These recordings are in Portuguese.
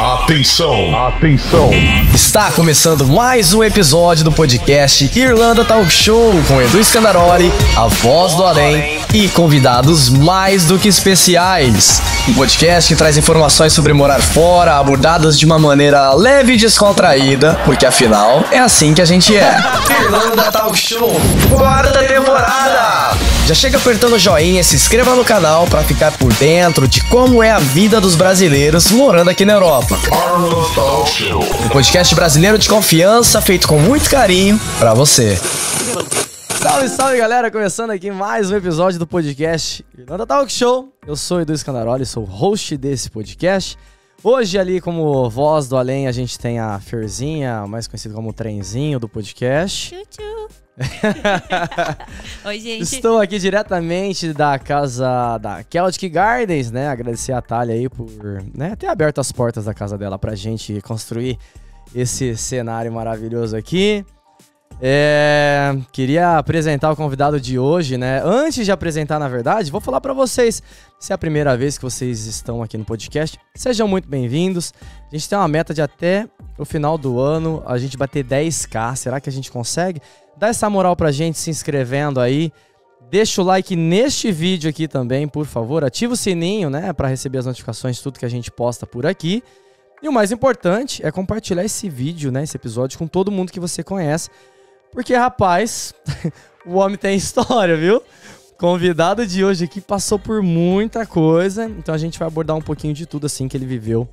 Atenção, atenção. Está começando mais um episódio do podcast Irlanda Talk Show com Edu Scandaroli, a voz do além e convidados mais do que especiais. Um podcast que traz informações sobre morar fora, abordadas de uma maneira leve e descontraída, porque afinal é assim que a gente é. Irlanda Talk Show, quarta temporada. Já chega apertando o joinha, se inscreva no canal para ficar por dentro de como é a vida dos brasileiros morando aqui na Europa. Um podcast brasileiro de confiança feito com muito carinho para você. Salve, salve galera! Começando aqui mais um episódio do podcast Irlanda Talk Show. Eu sou Edu Scandaroli, sou o host desse podcast. Hoje, ali, como voz do além, a gente tem a Ferzinha, mais conhecida como trenzinho do podcast. Tchutchu. Oi, gente. Estou aqui diretamente da casa da Celtic Gardens, né? Agradecer a Thalia aí por né, ter aberto as portas da casa dela pra gente construir esse cenário maravilhoso aqui. É, queria apresentar o convidado de hoje, né? Antes de apresentar, na verdade, vou falar para vocês. Se é a primeira vez que vocês estão aqui no podcast, sejam muito bem-vindos. A gente tem uma meta de até o final do ano a gente bater 10k. Será que a gente consegue? Dá essa moral pra gente se inscrevendo aí. Deixa o like neste vídeo aqui também, por favor. Ativa o sininho, né, para receber as notificações de tudo que a gente posta por aqui. E o mais importante é compartilhar esse vídeo, né, esse episódio com todo mundo que você conhece porque, rapaz, o homem tem história, viu? Convidado de hoje aqui passou por muita coisa, então a gente vai abordar um pouquinho de tudo assim que ele viveu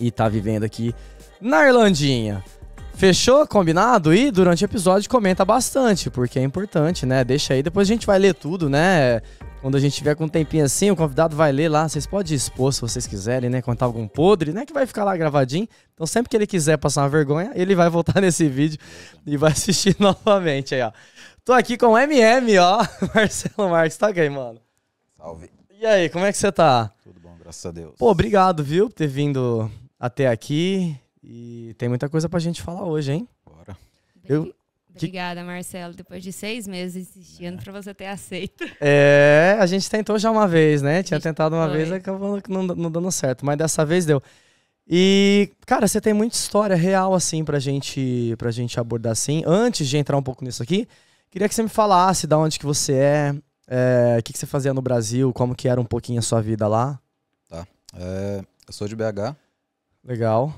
e tá vivendo aqui na Irlandinha. Fechou? Combinado? E durante o episódio comenta bastante, porque é importante, né? Deixa aí, depois a gente vai ler tudo, né? Quando a gente tiver com um tempinho assim, o convidado vai ler lá. Vocês podem expor se vocês quiserem, né? Contar algum podre, né? Que vai ficar lá gravadinho. Então, sempre que ele quiser passar uma vergonha, ele vai voltar nesse vídeo e vai assistir novamente aí, ó. Tô aqui com o MM, ó. Marcelo Marques, tá aí, mano? Salve. E aí, como é que você tá? Tudo bom, graças a Deus. Pô, obrigado, viu, por ter vindo até aqui. E tem muita coisa pra gente falar hoje, hein? Bora. Eu, Obrigada, Marcelo. Depois de seis meses insistindo é. Né. para você ter aceito. É, a gente tentou já uma vez, né? Tinha tentado uma foi. vez, acabou não, não dando certo. Mas dessa vez deu. E, cara, você tem muita história real, assim, pra gente, pra gente abordar, assim. Antes de entrar um pouco nisso aqui, queria que você me falasse de onde que você é, é o é, que, que você fazia no Brasil, como que era um pouquinho a sua vida lá. Tá. É, eu sou de BH. Legal.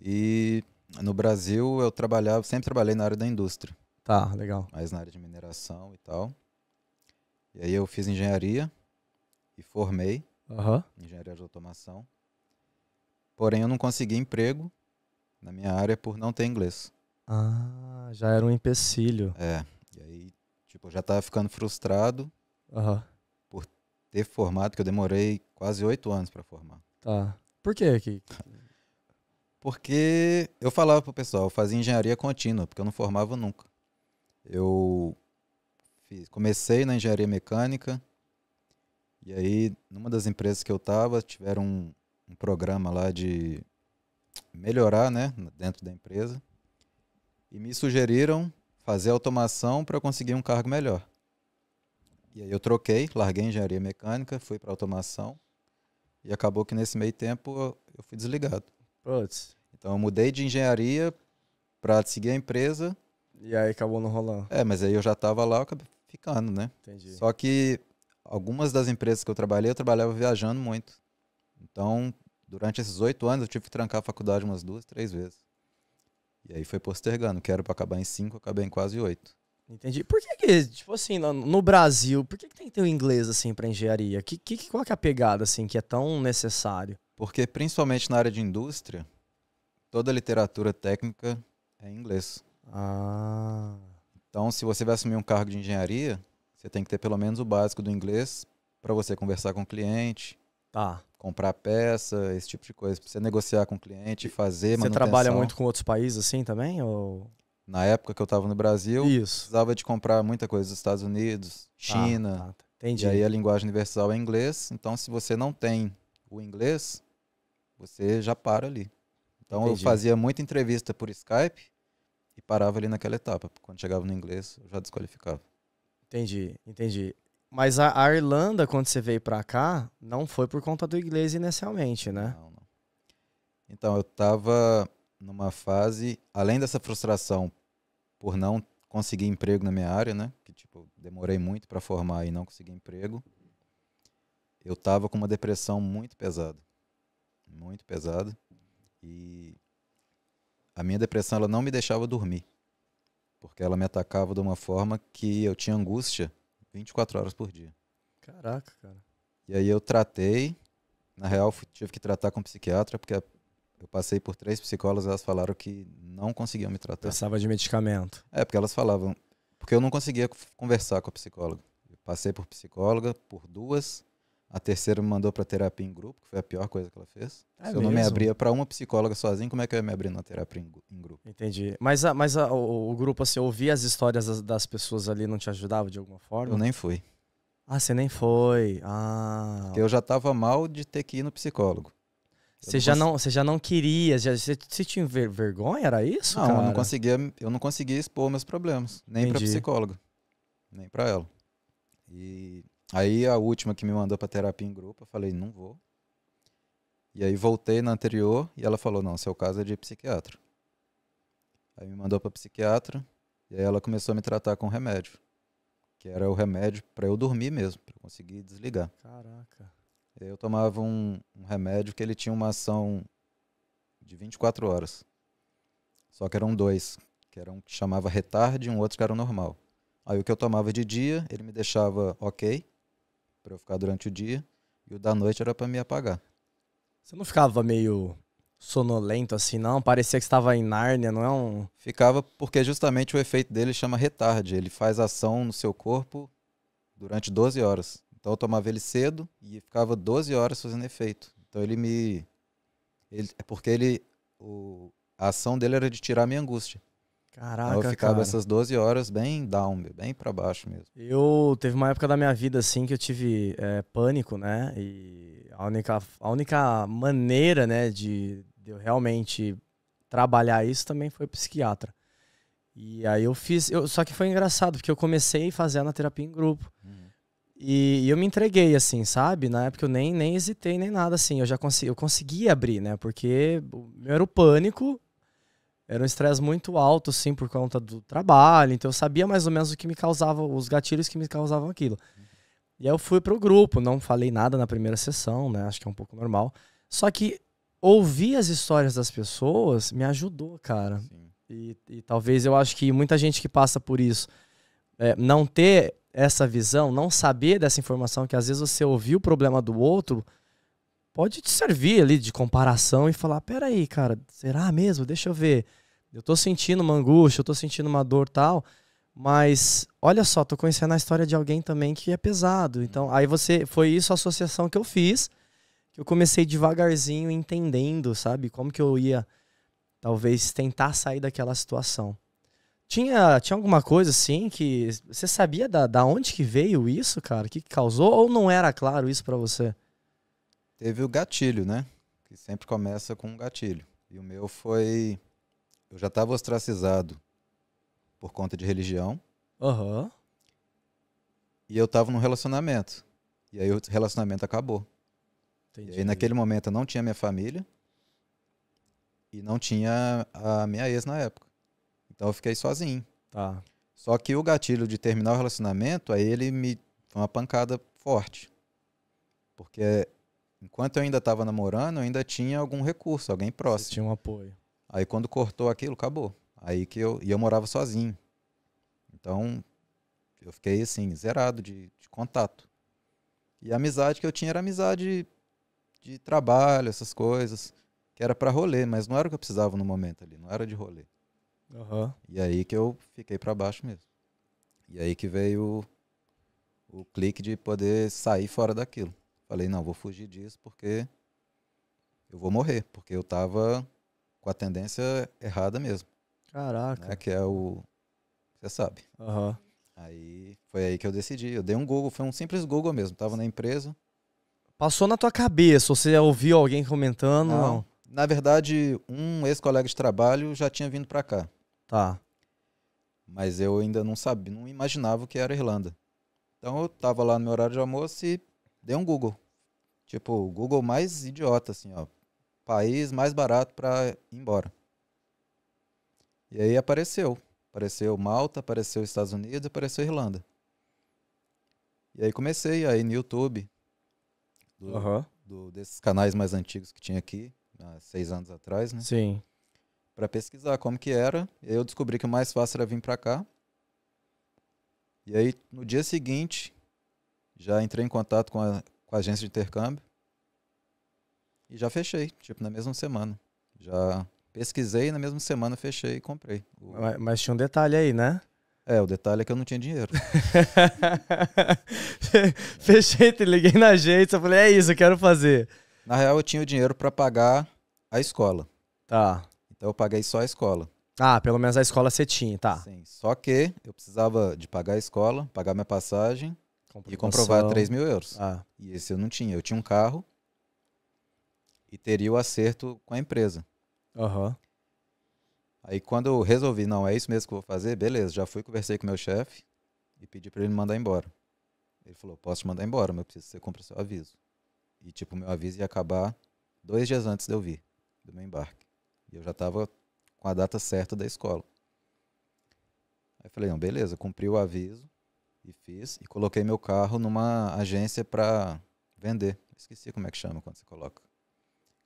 E no Brasil eu trabalhava, sempre trabalhei na área da indústria. Tá, legal. Mas na área de mineração e tal. E aí eu fiz engenharia e formei uhum. engenharia de automação. Porém eu não consegui emprego na minha área por não ter inglês. Ah, já era um empecilho. É. E aí, tipo, eu já tava ficando frustrado uhum. por ter formado, que eu demorei quase oito anos para formar. Tá. Por quê? que? Porque eu falava pro pessoal, eu fazia engenharia contínua, porque eu não formava nunca. Eu fiz, comecei na engenharia mecânica, e aí, numa das empresas que eu tava, tiveram um, um programa lá de melhorar, né, dentro da empresa. E me sugeriram fazer automação para conseguir um cargo melhor. E aí eu troquei, larguei engenharia mecânica, fui para automação. E acabou que nesse meio tempo eu fui desligado. Putz. Então eu mudei de engenharia pra seguir a empresa. E aí acabou não rolando. É, mas aí eu já tava lá, eu acabei ficando, né? Entendi. Só que algumas das empresas que eu trabalhei, eu trabalhava viajando muito. Então, durante esses oito anos, eu tive que trancar a faculdade umas duas, três vezes. E aí foi postergando, que era pra acabar em cinco, acabei em quase oito. Entendi. Por que, que tipo assim, no Brasil, por que, que tem que ter o um inglês, assim, pra engenharia? Que, que, qual que é a pegada, assim, que é tão necessário? Porque, principalmente na área de indústria, toda a literatura técnica é em inglês. Ah. Então, se você vai assumir um cargo de engenharia, você tem que ter pelo menos o básico do inglês para você conversar com o cliente. Tá. Comprar peça, esse tipo de coisa. Pra você negociar com o cliente, fazer você manutenção. Você trabalha muito com outros países assim também? Ou... Na época que eu estava no Brasil, Isso. precisava de comprar muita coisa dos Estados Unidos, tá, China. Ah, tá. Entendi. E aí a linguagem universal é inglês. Então, se você não tem o inglês, você já para ali. Então Entendi. eu fazia muita entrevista por Skype e parava ali naquela etapa. Quando chegava no inglês, eu já desqualificava. Entendi, entendi. Mas a, a Irlanda, quando você veio para cá, não foi por conta do inglês inicialmente, né? Não, não. Então, eu tava numa fase, além dessa frustração por não conseguir emprego na minha área, né? Que tipo, demorei muito para formar e não consegui emprego. Eu tava com uma depressão muito pesada muito pesado. E a minha depressão ela não me deixava dormir, porque ela me atacava de uma forma que eu tinha angústia 24 horas por dia. Caraca, cara. E aí eu tratei, na real tive que tratar com um psiquiatra, porque eu passei por três psicólogas, elas falaram que não conseguiam me tratar. passava de medicamento. É, porque elas falavam, porque eu não conseguia conversar com a psicóloga. Eu passei por psicóloga, por duas, a terceira me mandou para terapia em grupo, que foi a pior coisa que ela fez. É Se eu não me abria para uma psicóloga sozinho, como é que eu ia me abrir na terapia em, grupo? Entendi. Mas, a, mas a, o, o, grupo, assim, ouvir as histórias das, das, pessoas ali não te ajudava de alguma forma? Eu nem fui. Ah, você nem foi. Ah. Porque eu já tava mal de ter que ir no psicólogo. Você já, não, você já não queria, já, você, tinha ver, vergonha, era isso? Não, cara? Eu, não conseguia, eu não conseguia expor meus problemas, nem para psicólogo, nem para ela. E Aí a última que me mandou para terapia em grupo, eu falei, não vou. E aí voltei na anterior e ela falou, não, seu caso é de psiquiatra. Aí me mandou para psiquiatra e aí ela começou a me tratar com remédio, que era o remédio para eu dormir mesmo, para conseguir desligar. Caraca. Eu tomava um, um remédio que ele tinha uma ação de 24 horas. Só que eram dois, que era um que chamava retarde e um outro que era o normal. Aí o que eu tomava de dia, ele me deixava ok, para eu ficar durante o dia, e o da noite era para me apagar. Você não ficava meio sonolento assim, não? Parecia que estava em Nárnia, não é um. Ficava porque justamente o efeito dele chama retarde. Ele faz ação no seu corpo durante 12 horas. Então eu tomava ele cedo e ficava 12 horas fazendo efeito. Então ele me. Ele... É porque ele. O... A ação dele era de tirar a minha angústia. Caraca, eu ficava cara. essas 12 horas bem down, bem para baixo mesmo. Eu teve uma época da minha vida assim que eu tive é, pânico, né? E a única, a única maneira, né, de, de eu realmente trabalhar isso também foi psiquiatra. E aí eu fiz, eu, só que foi engraçado porque eu comecei fazendo a terapia em grupo. Hum. E, e, eu me entreguei assim, sabe? Na época eu nem, nem hesitei nem nada assim, eu já consegui, eu consegui abrir, né? Porque meu era o pânico era um estresse muito alto, sim, por conta do trabalho. Então eu sabia mais ou menos o que me causava, os gatilhos que me causavam aquilo. E aí eu fui pro grupo, não falei nada na primeira sessão, né? Acho que é um pouco normal. Só que ouvir as histórias das pessoas me ajudou, cara. E, e, talvez eu acho que muita gente que passa por isso é, não ter essa visão, não saber dessa informação, que às vezes você ouvir o problema do outro, pode te servir ali de comparação e falar: peraí, cara, será mesmo? Deixa eu ver. Eu tô sentindo uma angústia, eu tô sentindo uma dor tal, mas olha só, tô conhecendo a história de alguém também que é pesado. Então, aí você foi isso a associação que eu fiz, que eu comecei devagarzinho entendendo, sabe, como que eu ia talvez tentar sair daquela situação. Tinha, tinha alguma coisa assim que você sabia da, da onde que veio isso, cara? O que, que causou ou não era claro isso para você? Teve o gatilho, né? Que sempre começa com um gatilho. E o meu foi eu já estava ostracizado por conta de religião. Uhum. E eu estava num relacionamento. E aí o relacionamento acabou. Entendi. E aí naquele momento eu não tinha minha família e não tinha a minha ex na época. Então eu fiquei sozinho. Tá. Só que o gatilho de terminar o relacionamento, aí ele me foi uma pancada forte. Porque enquanto eu ainda estava namorando, eu ainda tinha algum recurso, alguém próximo. Você tinha um apoio. Aí quando cortou aquilo, acabou. Aí que eu. E eu morava sozinho. Então, eu fiquei assim, zerado de, de contato. E a amizade que eu tinha era amizade de, trabalho, essas coisas, que era para rolê, mas não era o que eu precisava no momento ali, não era de rolê. Uhum. E aí que eu fiquei para baixo mesmo. E aí que veio o, o clique de poder sair fora daquilo. Falei, não, vou fugir disso porque eu vou morrer, porque eu tava com a tendência errada mesmo. Caraca. Né? Que é o. Você sabe. Uhum. Aí foi aí que eu decidi. Eu dei um Google, foi um simples Google mesmo. Tava na empresa. Passou na tua cabeça? Você ouviu alguém comentando? Não. não. Na verdade, um ex-colega de trabalho já tinha vindo para cá. Tá. Mas eu ainda não sabia, não imaginava o que era Irlanda. Então eu tava lá no meu horário de almoço e dei um Google. Tipo, o Google mais idiota, assim, ó país mais barato para ir embora. E aí apareceu. Apareceu Malta, apareceu Estados Unidos, apareceu Irlanda. E aí comecei aí no YouTube, do, uhum. do, desses canais mais antigos que tinha aqui, há seis anos atrás, né? Sim. Para pesquisar como que era. E aí eu descobri que o mais fácil era vir para cá. E aí, no dia seguinte, já entrei em contato com a, com a agência de intercâmbio. E já fechei, tipo, na mesma semana. Já pesquisei na mesma semana fechei e comprei. Mas, mas tinha um detalhe aí, né? É, o detalhe é que eu não tinha dinheiro. Fechei, te liguei na agência, falei, é isso, eu quero fazer. Na real, eu tinha o dinheiro para pagar a escola. Tá. Então eu paguei só a escola. Ah, pelo menos a escola você tinha, tá. Sim, só que eu precisava de pagar a escola, pagar minha passagem e comprovar 3 mil euros. Ah. E esse eu não tinha. Eu tinha um carro, e teria o acerto com a empresa. Uhum. Aí quando eu resolvi, não, é isso mesmo que eu vou fazer, beleza, já fui, conversei com meu chefe e pedi para ele me mandar embora. Ele falou, posso te mandar embora, mas eu preciso que você cumpra seu aviso. E tipo, meu aviso ia acabar dois dias antes de eu vir, do meu embarque. E eu já estava com a data certa da escola. Aí falei, não, beleza, cumpri o aviso e fiz. E coloquei meu carro numa agência para vender. Esqueci como é que chama quando você coloca.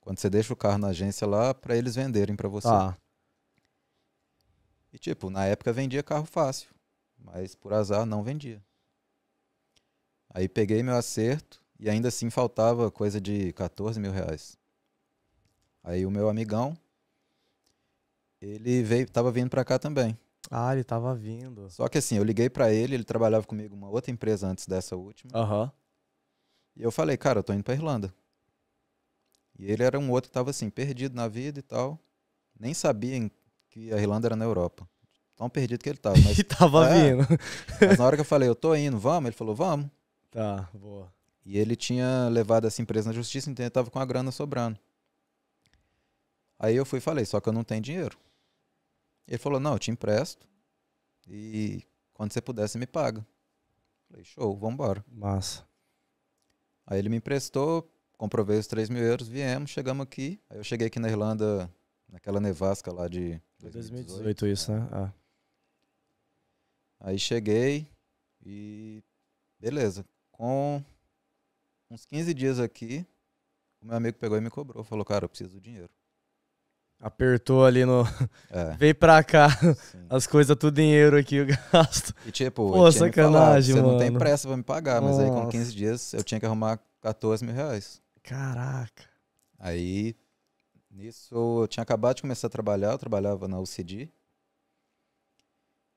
Quando você deixa o carro na agência lá para eles venderem para você. Tá. E tipo, na época vendia carro fácil, mas por azar não vendia. Aí peguei meu acerto e ainda assim faltava coisa de 14 mil reais. Aí o meu amigão, ele veio, tava vindo para cá também. Ah, ele tava vindo. Só que assim, eu liguei para ele, ele trabalhava comigo uma outra empresa antes dessa última. Aham. Uhum. E eu falei, cara, eu tô indo pra Irlanda. E ele era um outro que estava assim, perdido na vida e tal. Nem sabia que a Irlanda era na Europa. Tão perdido que ele estava. Mas, e tava é, vindo. mas na hora que eu falei, eu tô indo, vamos? Ele falou, vamos. Tá, boa. E ele tinha levado essa assim, empresa na justiça, então ele tava com a grana sobrando. Aí eu fui e falei, só que eu não tenho dinheiro. Ele falou, não, eu te empresto. E quando você puder, você me paga. Falei, show, vambora. Massa. Aí ele me emprestou, comprovei os 3 mil euros, viemos, chegamos aqui. Aí eu cheguei aqui na Irlanda, naquela nevasca lá de 2018. 2018 isso, né? Ah. Aí cheguei e beleza. Com uns 15 dias aqui, o meu amigo pegou e me cobrou. Falou, cara, eu preciso do dinheiro. Apertou ali no. É. Veio pra cá, Sim. as coisas, tudo dinheiro aqui, o gasto. E tipo, Pô, sacanagem, falado, você mano. não tem pressa pra me pagar, mas Nossa. aí com 15 dias eu tinha que arrumar 14 mil reais. Caraca. Aí, nisso, eu tinha acabado de começar a trabalhar, eu trabalhava na UCD.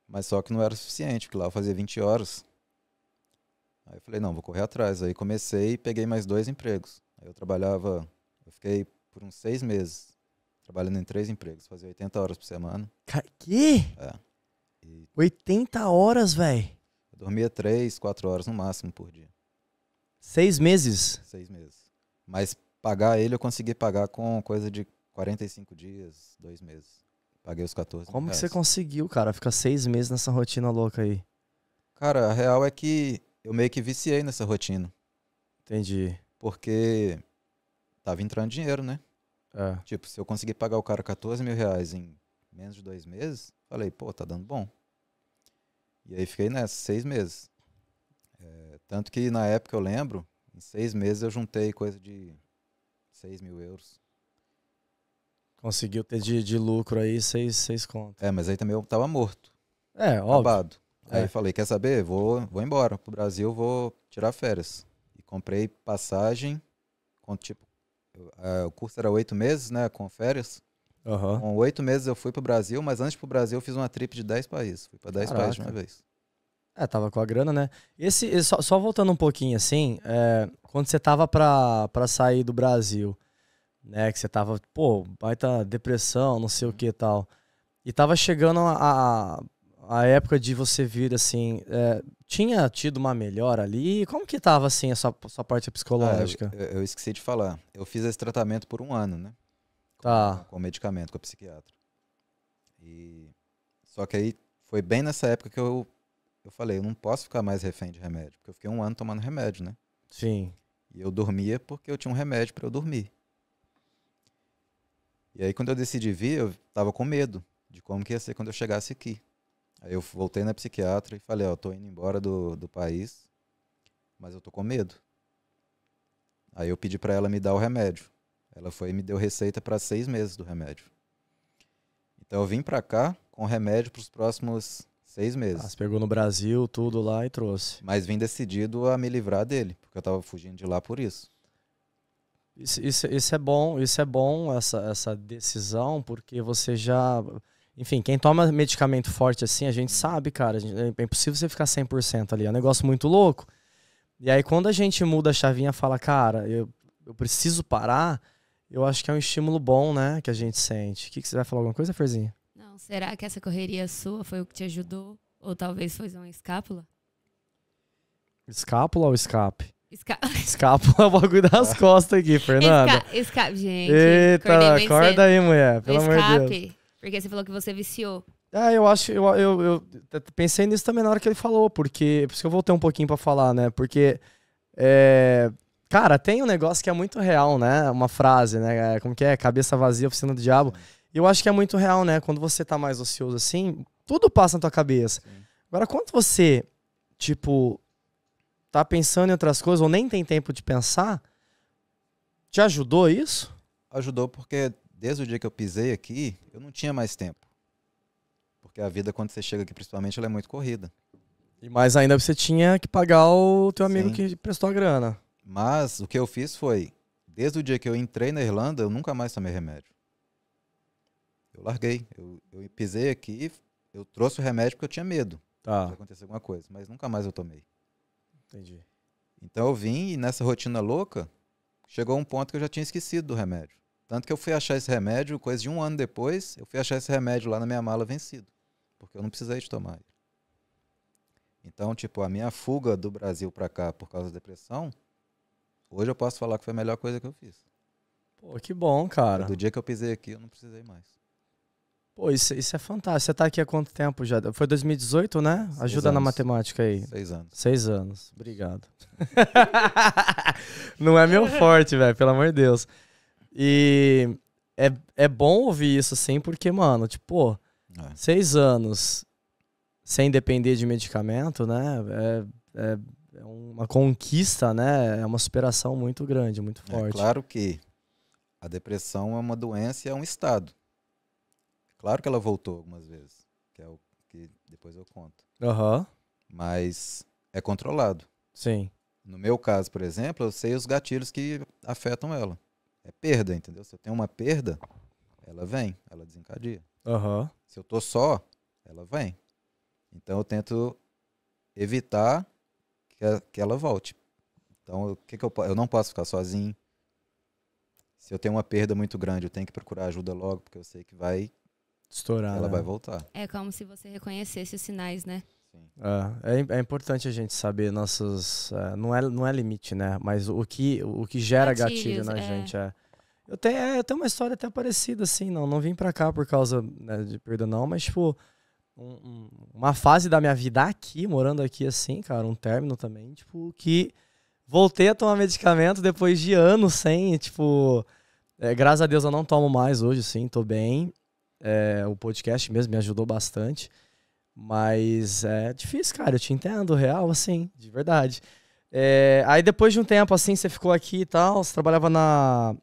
Mas só que não era suficiente, porque lá eu fazia 20 horas. Aí eu falei, não, vou correr atrás. Aí comecei e peguei mais dois empregos. Aí eu trabalhava, eu fiquei por uns seis meses trabalhando em três empregos, fazia 80 horas por semana. que? É. E 80 horas, velho? Eu dormia três, quatro horas no máximo por dia. Seis meses? Seis meses. Mas pagar ele eu consegui pagar com coisa de 45 dias, dois meses. Paguei os 14 Como que você conseguiu, cara? Ficar seis meses nessa rotina louca aí. Cara, a real é que eu meio que viciei nessa rotina. Entendi. Porque tava entrando dinheiro, né? É. Tipo, se eu conseguir pagar o cara 14 mil reais em menos de dois meses, falei, pô, tá dando bom. E aí fiquei nessa, seis meses. É, tanto que na época eu lembro em seis meses eu juntei coisa de 6 mil euros. Conseguiu ter de, de lucro aí seis, seis contas. É, mas aí também eu tava morto. É, óbvio. Acabado. É. Aí falei, quer saber? Vou, vou embora pro Brasil, vou tirar férias. E comprei passagem com tipo. Uh, o curso era oito meses, né? Com férias. Uhum. Com oito meses eu fui pro Brasil, mas antes pro Brasil eu fiz uma trip de dez países. Fui para dez Caraca. países de uma vez. É, tava com a grana, né? Esse, só, só, voltando um pouquinho assim, é, quando você tava pra, pra sair do Brasil, né? Que você tava, pô, baita depressão, não sei o que e tal. E tava chegando a, a, época de você vir assim. É, tinha tido uma melhora ali? Como que tava assim a sua, a sua parte psicológica? Ah, eu, eu, esqueci de falar. Eu fiz esse tratamento por um ano, né? Com, tá. Com medicamento, com psiquiatra. E... Só que aí foi bem nessa época que eu eu falei, eu não posso ficar mais refém de remédio, porque eu fiquei um ano tomando remédio, né? Sim. E eu dormia porque eu tinha um remédio para eu dormir. E aí quando eu decidi vir, eu tava com medo de como que ia ser quando eu chegasse aqui. Aí eu voltei na psiquiatra e falei, ó, oh, tô indo embora do, do país, mas eu tô com medo. Aí eu pedi para ela me dar o remédio. Ela foi e me deu receita para seis meses do remédio. Então eu vim para cá com remédio para os próximos Seis meses. Ah, você pegou no Brasil, tudo lá e trouxe. Mas vim decidido a me livrar dele, porque eu tava fugindo de lá por isso. Isso, isso, isso é bom, isso é bom, essa, essa decisão, porque você já. Enfim, quem toma medicamento forte assim, a gente hum. sabe, cara, é impossível você ficar 100% ali, é um negócio muito louco. E aí, quando a gente muda a chavinha fala, cara, eu, eu preciso parar, eu acho que é um estímulo bom, né, que a gente sente. O que, que você vai falar? Alguma coisa, Ferzinha? será que essa correria sua foi o que te ajudou? Ou talvez foi uma escápula? Escápula ou escape? Esca... Escápula é o bagulho das costas aqui, Fernanda. Esca... Escape, gente. Eita, acorda cedo. aí, mulher. Pelo Escape, amor de Deus. Porque você falou que você viciou. Ah, eu acho, eu, eu, eu, pensei nisso também na hora que ele falou, porque. Por isso que eu voltei um pouquinho para falar, né? Porque. É, cara, tem um negócio que é muito real, né? Uma frase, né? É, como que é? Cabeça vazia, oficina do diabo. É. Eu acho que é muito real, né? Quando você tá mais ocioso assim, tudo passa na tua cabeça. Sim. Agora, quando você, tipo, tá pensando em outras coisas ou nem tem tempo de pensar, te ajudou isso? Ajudou porque desde o dia que eu pisei aqui, eu não tinha mais tempo. Porque a vida, quando você chega aqui, principalmente, ela é muito corrida. E mais ainda você tinha que pagar o teu amigo Sim. que prestou a grana. Mas o que eu fiz foi, desde o dia que eu entrei na Irlanda, eu nunca mais tomei remédio. Eu larguei. Eu, eu pisei aqui, eu trouxe o remédio porque eu tinha medo tá. de acontecer alguma coisa, mas nunca mais eu tomei. Entendi. Então eu vim e nessa rotina louca, chegou um ponto que eu já tinha esquecido do remédio. Tanto que eu fui achar esse remédio, coisa de um ano depois, eu fui achar esse remédio lá na minha mala vencido. Porque eu não precisei de tomar Então, tipo, a minha fuga do Brasil para cá por causa da depressão, hoje eu posso falar que foi a melhor coisa que eu fiz. Pô, que bom, cara. Do dia que eu pisei aqui, eu não precisei mais. Pô, isso, isso é fantástico. Você está aqui há quanto tempo já? Foi 2018, né? Seis Ajuda anos. na matemática aí. Seis anos. Seis anos. Obrigado. Não é meu forte, velho, pelo amor de Deus. E é, é bom ouvir isso, assim, porque, mano, tipo, é. seis anos sem depender de medicamento, né? É, é, é, uma conquista, né? É uma superação muito grande, muito é forte. É claro que a depressão é uma doença e é um estado. Claro que ela voltou algumas vezes, que é o que depois eu conto. Uhum. Mas é controlado. Sim. No meu caso, por exemplo, eu sei os gatilhos que afetam ela. É perda, entendeu? Se eu tenho uma perda, ela vem, ela desencadeia. Uhum. Se eu tô só, ela vem. Então eu tento evitar que, a, que ela volte. Então, o que, que eu, eu não posso ficar sozinho. Se eu tenho uma perda muito grande, eu tenho que procurar ajuda logo, porque eu sei que vai Estourar. Ela né? vai voltar. É como se você reconhecesse os sinais, né? É, é, é, importante a gente saber nossas. É, não, é, não é limite, né? Mas o que, o que gera Gatilhos, gatilho na é. gente. É. Eu, tenho, é, eu tenho uma história até parecida, assim, não. Não vim pra cá por causa né, de perda, não, mas, tipo, um, uma fase da minha vida aqui, morando aqui, assim, cara, um término também, tipo, que voltei a tomar medicamento depois de anos sem, tipo. É, graças a Deus eu não tomo mais hoje, sim, tô bem. É, o podcast mesmo me ajudou bastante. Mas é difícil, cara. Eu te entendo, real, assim, de verdade. É, aí depois de um tempo, assim, você ficou aqui e tal, você trabalhava na,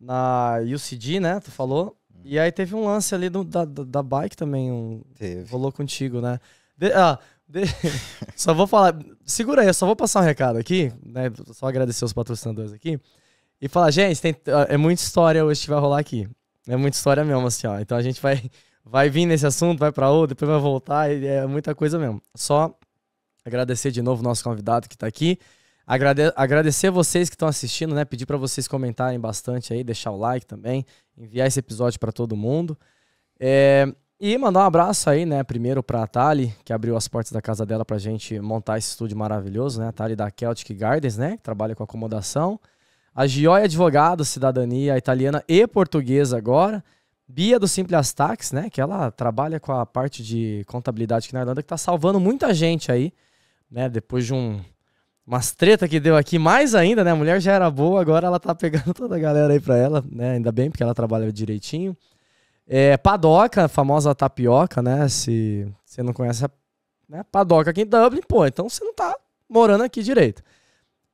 na UCD, né? Tu falou. Uhum. E aí teve um lance ali do, da, da bike também. Um, teve. Rolou contigo, né? De, ah, de, só vou falar. Segura aí, eu só vou passar um recado aqui, né? Só agradecer os patrocinadores aqui. E falar, gente, tem, é, é muita história hoje que vai rolar aqui. É muita história mesmo, assim, ó. Então a gente vai, vai vir nesse assunto, vai para outro, depois vai voltar, é muita coisa mesmo. Só agradecer de novo o nosso convidado que está aqui. Agrade agradecer vocês que estão assistindo, né? Pedir para vocês comentarem bastante aí, deixar o like também, enviar esse episódio para todo mundo. É, e mandar um abraço aí, né? Primeiro para a Thali, que abriu as portas da casa dela para a gente montar esse estúdio maravilhoso, né? A Thali da Celtic Gardens, né? Que trabalha com acomodação. A é advogada, cidadania italiana e portuguesa agora. Bia do Simples Tax, né? Que ela trabalha com a parte de contabilidade aqui na Irlanda, que tá salvando muita gente aí, né? Depois de um, umas treta que deu aqui, mais ainda, né? A mulher já era boa, agora ela tá pegando toda a galera aí pra ela, né? Ainda bem, porque ela trabalha direitinho. É, padoca, a famosa tapioca, né? Se você não conhece a né? padoca aqui em Dublin, pô, então você não tá morando aqui direito.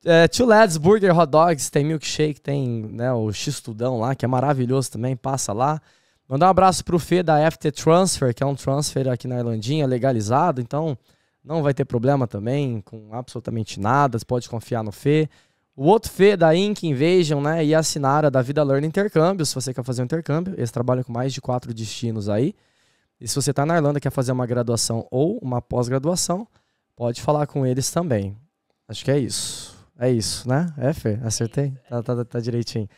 É, Two Lads Burger Hot Dogs, tem milkshake, tem né, o X-Tudão lá, que é maravilhoso também, passa lá. Mandar um abraço pro Fê da FT Transfer, que é um transfer aqui na Irlandinha, legalizado, então não vai ter problema também com absolutamente nada, você pode confiar no Fê. O outro Fê da Inc Invasion, né, e a Sinara da Vida Learn Intercâmbio, se você quer fazer um intercâmbio, eles trabalham com mais de quatro destinos aí. E se você está na Irlanda quer fazer uma graduação ou uma pós-graduação, pode falar com eles também. Acho que é isso. É isso, né? É, Fê? Acertei? Tá, tá, tá direitinho.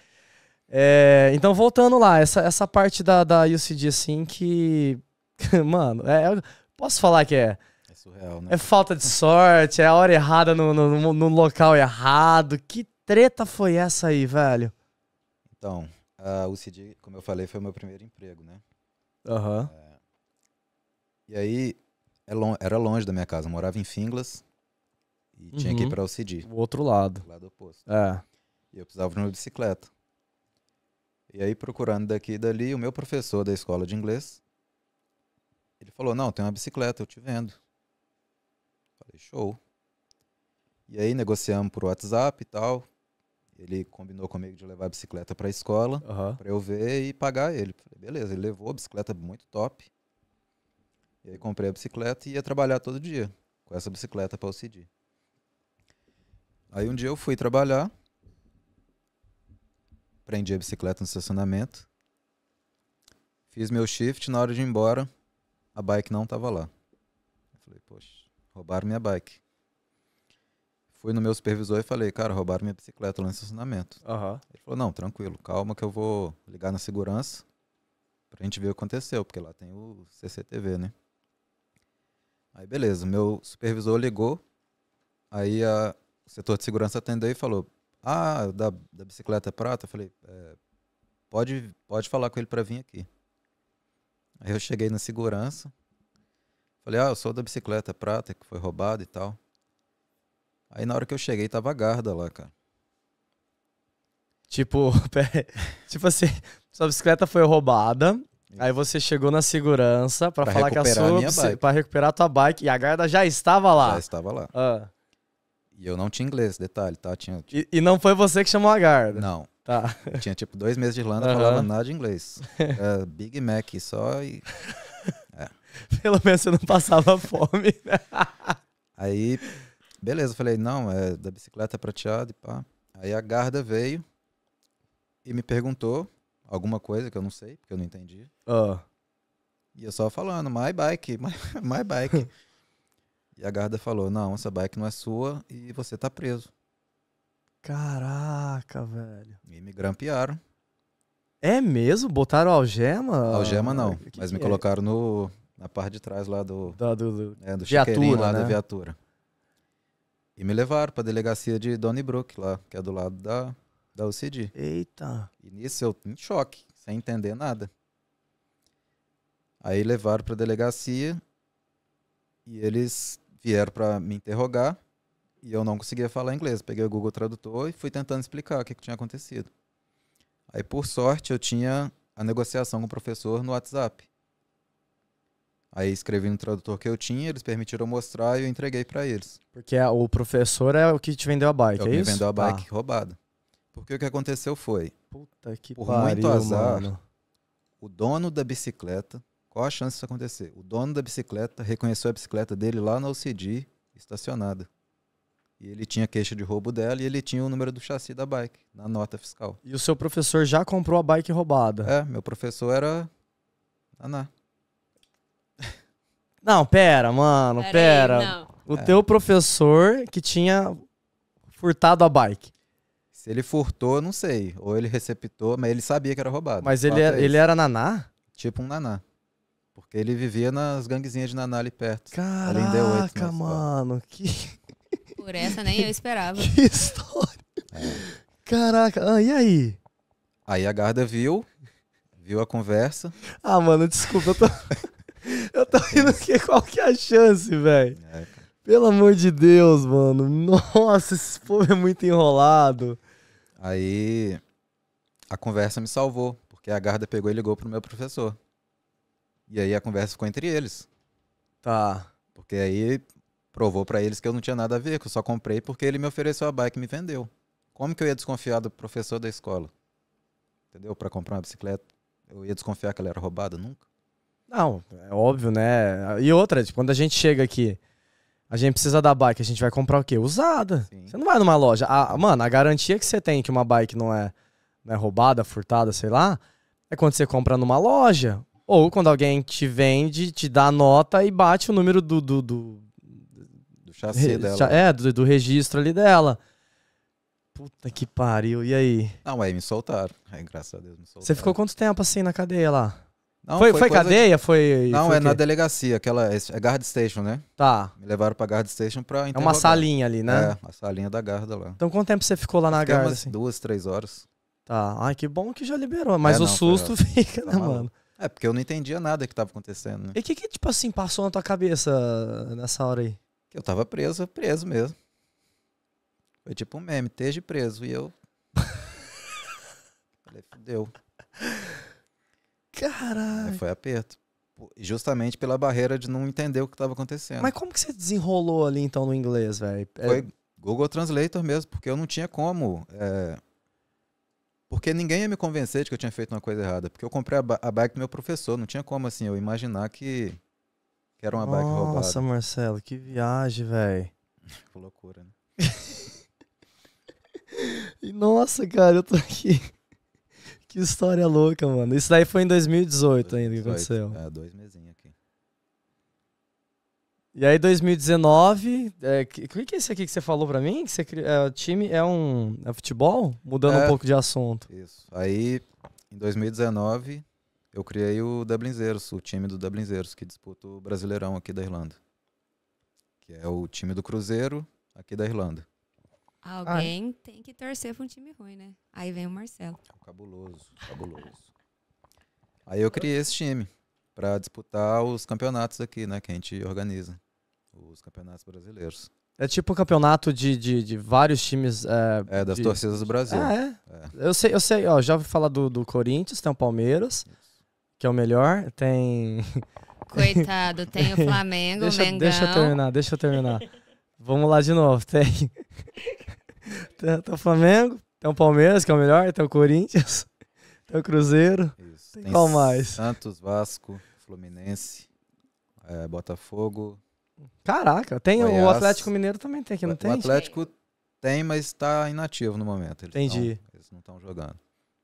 É, então, voltando lá, essa, essa parte da, da UCD, assim, que. Mano, é, posso falar que é. É surreal, né? É falta de sorte, é a hora errada no, no, no local errado. Que treta foi essa aí, velho? Então, a UCD, como eu falei, foi o meu primeiro emprego, né? Aham. Uhum. É, e aí, é era longe da minha casa. Eu morava em Finglas, e uhum. tinha que ir uhum. pra OCD. O outro lado. O lado oposto. É. E eu precisava de uma bicicleta. E aí, procurando daqui e dali, o meu professor da escola de inglês, ele falou, não, tem uma bicicleta, eu te vendo. Falei, show. E aí, negociamos por WhatsApp e tal. Ele combinou comigo de levar a bicicleta para a escola, uhum. para eu ver e pagar ele. Falei, beleza, ele levou a bicicleta muito top. E aí comprei a bicicleta e ia trabalhar todo dia com essa bicicleta para o CD. Aí um dia eu fui trabalhar, prendi a bicicleta no estacionamento, fiz meu shift, na hora de ir embora, a bike não estava lá. Eu falei, poxa, roubaram minha bike. Fui no meu supervisor e falei, cara, roubaram minha bicicleta lá no estacionamento. Uhum. Ele falou, não, tranquilo, calma que eu vou ligar na segurança pra gente ver o que aconteceu, porque lá tem o CCTV, né? Aí beleza, meu supervisor ligou, aí a, o setor de segurança atendeu e falou: Ah, da, da bicicleta é prata? Eu falei: é, pode, pode falar com ele para vir aqui. Aí eu cheguei na segurança, falei: Ah, eu sou da bicicleta prata que foi roubada e tal. Aí na hora que eu cheguei, tava a guarda lá, cara. Tipo, pera, tipo assim, sua bicicleta foi roubada, Aí você chegou na segurança para falar que a sua para recuperar a tua bike e a guarda já estava lá. Já estava lá. Ah. E eu não tinha inglês, detalhe, tá? Tinha, E, e, não foi você que chamou a Garda? Não. Tá. tinha tipo dois meses de Irlanda uhum. falando nada de inglês. Era é, Big Mac só e. É. Pelo menos você não passava fome. Né? Aí, beleza, eu falei, não, é da bicicleta é prateada e pá. Aí a Garda veio e me perguntou alguma coisa que eu não sei, porque eu não entendi. Uh. E eu só falando, my bike, my, my bike. E a guarda falou: Não, essa bike não é sua e você tá preso. Caraca, velho. E me grampearam. É mesmo? Botaram algema? Algema não, que mas que me é? colocaram no, na parte de trás lá do. Da, do, do, é, do viatura, lá né? da viatura. E me levaram pra delegacia de Donnybrook, lá, que é do lado da, da UCD. Eita! E nisso eu em choque, sem entender nada. Aí levaram pra delegacia e eles vieram para me interrogar e eu não conseguia falar inglês. Peguei o Google Tradutor e fui tentando explicar o que, que tinha acontecido. Aí, por sorte, eu tinha a negociação com o professor no WhatsApp. Aí escrevi no tradutor que eu tinha, eles permitiram mostrar e eu entreguei para eles. Porque o professor é o que te vendeu a bike, é, é isso? vendeu a bike ah. roubada. Porque o que aconteceu foi, Puta que por pariu, muito azar, mano. o dono da bicicleta qual a chance disso acontecer? O dono da bicicleta reconheceu a bicicleta dele lá no OCD, estacionada. E ele tinha queixa de roubo dela e ele tinha o número do chassi da bike na nota fiscal. E o seu professor já comprou a bike roubada? É, meu professor era. Naná. Não, pera, mano, pera. pera. Aí, o é. teu professor que tinha furtado a bike. Se ele furtou, não sei. Ou ele receptou, mas ele sabia que era roubado. Mas ele, é, ele era naná? Tipo um naná. Porque ele vivia nas ganguezinhas de Naná ali perto. Caraca, né, mano, que... Por essa nem eu esperava. que história. É. Caraca, ah, e aí? Aí a Garda viu, viu a conversa. Ah, mano, desculpa, eu tô... eu tô rindo é. aqui, qual que é a chance, velho? É, Pelo amor de Deus, mano. Nossa, esse povo é muito enrolado. Aí a conversa me salvou, porque a Garda pegou e ligou pro meu professor. E aí a conversa ficou entre eles. Tá. Porque aí provou para eles que eu não tinha nada a ver, que eu só comprei porque ele me ofereceu a bike e me vendeu. Como que eu ia desconfiar do professor da escola? Entendeu? Para comprar uma bicicleta, eu ia desconfiar que ela era roubada nunca. Não, é óbvio, né? E outra, tipo, quando a gente chega aqui, a gente precisa da bike, a gente vai comprar o quê? Usada. Sim. Você não vai numa loja. A, mano, a garantia que você tem que uma bike não é, não é roubada, furtada, sei lá, é quando você compra numa loja ou quando alguém te vende, te dá nota e bate o número do. Do, do, do chassi re, dela. É, do, do registro ali dela. Puta que pariu, e aí? Não, aí me soltaram. é graças a Deus, me soltaram. Você ficou quanto tempo assim na cadeia lá? Não, foi, foi, foi cadeia? De... Foi, não, foi é na delegacia, aquela. É guard station, né? Tá. Me levaram pra guard station pra interrogar. É uma salinha ali, né? É, a salinha da guarda lá. Então quanto tempo você ficou lá na guarda? Assim? Duas, três horas. Tá. Ai, que bom que já liberou. Mas é, o susto fica, tá né, mano? É, porque eu não entendia nada que estava acontecendo. Né? E o que, que, tipo assim, passou na tua cabeça eh, nessa hora aí? Que eu tava preso, preso mesmo. Foi tipo um meme, esteja preso. E eu. Falei, fudeu. Caralho. foi aperto. Justamente pela barreira de não entender o que estava acontecendo. Mas como que você desenrolou ali então no inglês, velho? É foi Google Translator mesmo, porque eu não tinha como. É porque ninguém ia me convencer de que eu tinha feito uma coisa errada. Porque eu comprei a, a bike do meu professor. Não tinha como, assim, eu imaginar que, que era uma Nossa, bike roubada. Nossa, Marcelo, que viagem, velho. que loucura, né? Nossa, cara, eu tô aqui. que história louca, mano. Isso daí foi em 2018, 2018 ainda que aconteceu. É, dois mesinhos. E aí, 2019. É, que, que é esse aqui que você falou pra mim? Que você, é, time é um. É futebol? Mudando é, um pouco de assunto. Isso. Aí, em 2019, eu criei o Dublinzeiros, o time do Dublinzeiros, que disputa o Brasileirão aqui da Irlanda. Que é o time do Cruzeiro aqui da Irlanda. Alguém tem que torcer pra um time ruim, né? Aí vem o Marcelo. É cabuloso, cabuloso. aí eu criei esse time para disputar os campeonatos aqui, né? Que a gente organiza os campeonatos brasileiros. É tipo um campeonato de, de, de vários times. É, é das de... torcidas do Brasil. Ah, é? é? Eu sei, eu sei, ó, já ouvi falar do, do Corinthians, tem o Palmeiras, Isso. que é o melhor, tem. Coitado, tem o Flamengo, deixa, o Mengão. Deixa eu terminar, deixa eu terminar. Vamos lá de novo, tem. tem, tem o Flamengo, tem o Palmeiras, que é o melhor, tem o Corinthians, tem o Cruzeiro. Isso. Tem qual mais? Santos, Vasco, Fluminense, é, Botafogo, Caraca, tem Goiás, o Atlético Mineiro também tem aqui, não o tem? O Atlético tem, mas está inativo no momento. Eles Entendi. Não, eles não estão jogando.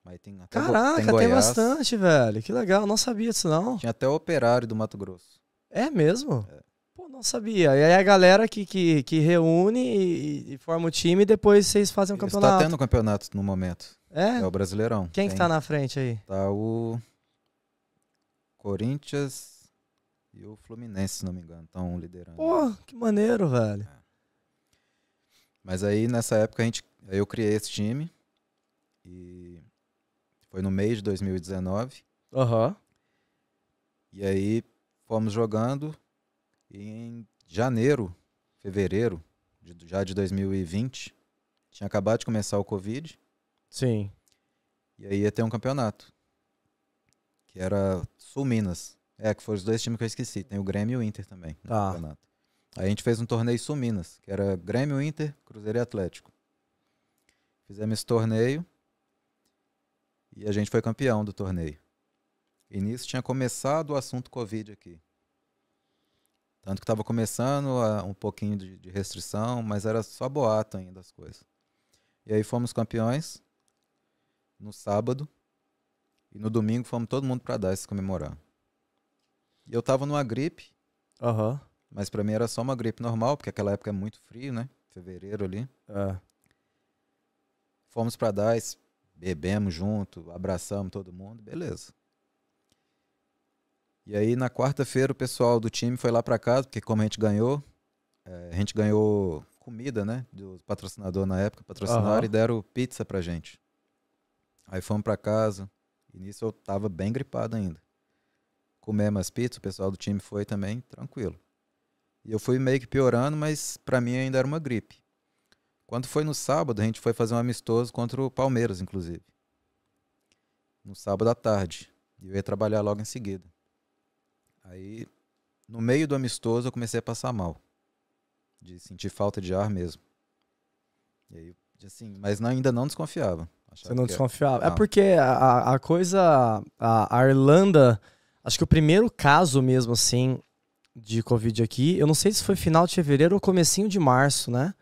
Mas tem até Caraca, tem, Goiás, tem, bastante, velho. Que legal, não sabia disso não. Tinha até o operário do Mato Grosso. É mesmo? É. Pô, não sabia. E aí a galera que, que, que reúne e, e forma o time e depois vocês fazem um tá campeonato. Está tendo um campeonato no momento. É? É o Brasileirão. Quem tem, que tá na frente aí? Tá o Corinthians, e o Fluminense, se não me engano, estão liderando. Pô, que maneiro, velho. É. Mas aí nessa época a gente, eu criei esse time e foi no mês de 2019. Aham. Uhum. E aí fomos jogando e em janeiro, fevereiro, de, já de 2020, tinha acabado de começar o Covid. Sim. E aí ia ter um campeonato, que era Sul Minas. É, que foram os dois times que eu esqueci. Tem o Grêmio e o Inter também no tá. campeonato. a gente fez um torneio Suminas, que era Grêmio, Inter, Cruzeiro e Atlético. Fizemos esse torneio e a gente foi campeão do torneio. E nisso tinha começado o assunto Covid aqui. Tanto que estava começando a, ah, um pouquinho de, de, restrição, mas era só boato ainda as coisas. E aí fomos campeões no sábado e no domingo fomos todo mundo para dar se comemorar. Eu tava numa gripe. Aham. Uhum. Mas pra mim era só uma gripe normal, porque aquela época é muito frio, né? Fevereiro ali. É. Fomos pra DAIS, bebemos junto, abraçamos todo mundo, beleza. E aí na quarta-feira o pessoal do time foi lá pra casa, porque como a gente ganhou, é, a gente ganhou comida, né? Do patrocinador na época, patrocinaram uhum. e deram pizza pra gente. Aí fomos pra casa, e nisso eu tava bem gripado ainda comer mais pizza, o pessoal do time foi também, tranquilo. E eu fui meio que piorando, mas para mim ainda era uma gripe. Quando foi no sábado, a gente foi fazer um amistoso contra o Palmeiras, inclusive. No sábado à tarde. E eu ia trabalhar logo em seguida. Aí, no meio do amistoso, eu comecei a passar mal. De sentir falta de ar mesmo. E aí, assim, mas ainda não desconfiava. Você não desconfiava. É porque a, a coisa. A, a Irlanda Acho que o primeiro caso mesmo, assim, de Covid aqui, eu não sei se foi final de fevereiro ou comecinho de março, né?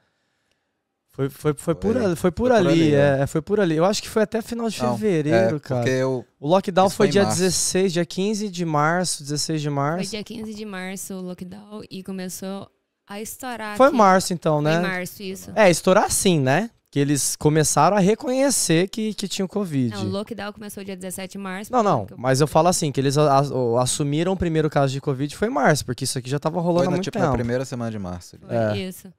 Foi, foi, foi, por, foi, ali, foi por, ali, ali né? é, foi por ali. Eu acho que foi até final de não, fevereiro, é, cara. Eu, o lockdown foi, dia março. 16, dia 15 de março, 16 de março. Foi dia 15 de março o lockdown e começou a estourar. Foi aqui. março, então, né? Foi março, isso. É, estourar sim, né? que eles começaram a reconhecer que, que tinha o Covid. Não, o lockdown começou dia 17 de março. Não, não, mas eu falo assim, que eles a, a, assumiram o primeiro caso de Covid foi em março, porque isso aqui já estava rolando foi há muito tipo, tempo. na primeira semana de março. É. Foi é. isso.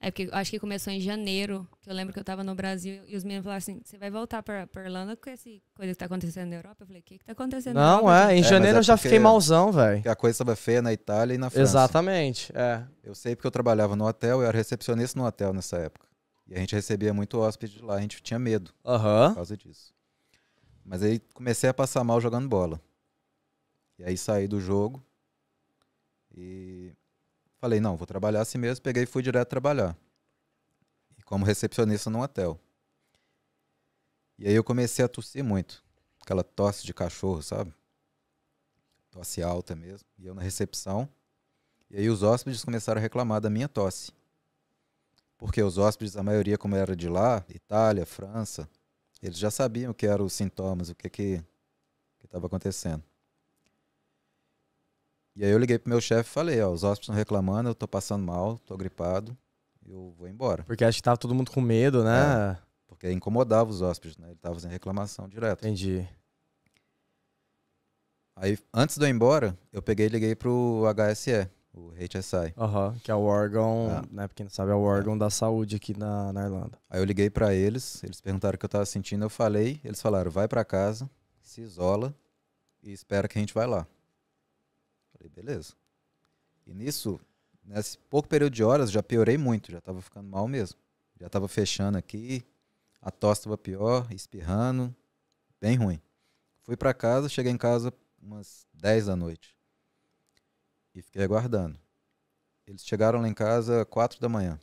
É porque acho que começou em janeiro, que eu lembro que eu estava no Brasil e os meninos falaram assim: você vai voltar para pra Irlanda com essa coisa que está acontecendo na Europa? Eu falei: o que, está acontecendo Não, na é, em é, janeiro é, eu já fiquei malzão, velho. A coisa estava feia na Itália e na França. Exatamente, é. Eu sei porque eu trabalhava no hotel, eu era recepcionista no hotel nessa época. E a gente recebia muito hóspede lá, a gente tinha medo uhum. por causa disso. Mas aí comecei a passar mal jogando bola. E aí saí do jogo e falei, não, vou trabalhar assim mesmo. Peguei e fui direto trabalhar. E como recepcionista num hotel. E aí eu comecei a tossir muito. Aquela tosse de cachorro, sabe? Tosse alta mesmo. E eu na recepção. E aí os hóspedes começaram a reclamar da minha tosse. Porque os hóspedes, a maioria, como era de lá, Itália, França, eles já sabiam o que eram os sintomas, o que que estava acontecendo. E aí eu liguei para meu chefe e falei, ó, os hóspedes estão reclamando, eu tô passando mal, tô gripado, eu vou embora. Porque acho que estava todo mundo com medo, né? É, porque incomodava os hóspedes, né? Ele estava fazendo reclamação direto. Entendi. Aí, antes de eu ir embora, eu peguei e liguei o HSE, o HSI. Uhum, que é o órgão, ah. né, porque não sabe, é o órgão é. da saúde aqui na, na Irlanda. Aí eu liguei para eles, eles perguntaram o que eu tava sentindo, eu falei, eles falaram, vai para casa, se isola e espera que a gente vai lá. Falei, beleza. E nisso, nesse pouco período de horas, já piorei muito, já tava ficando mal mesmo. Já tava fechando aqui, a tosse tava pior, espirrando, bem ruim. Fui para casa, cheguei em casa umas 10 da noite. E fiquei aguardando. Eles chegaram lá em casa quatro da manhã.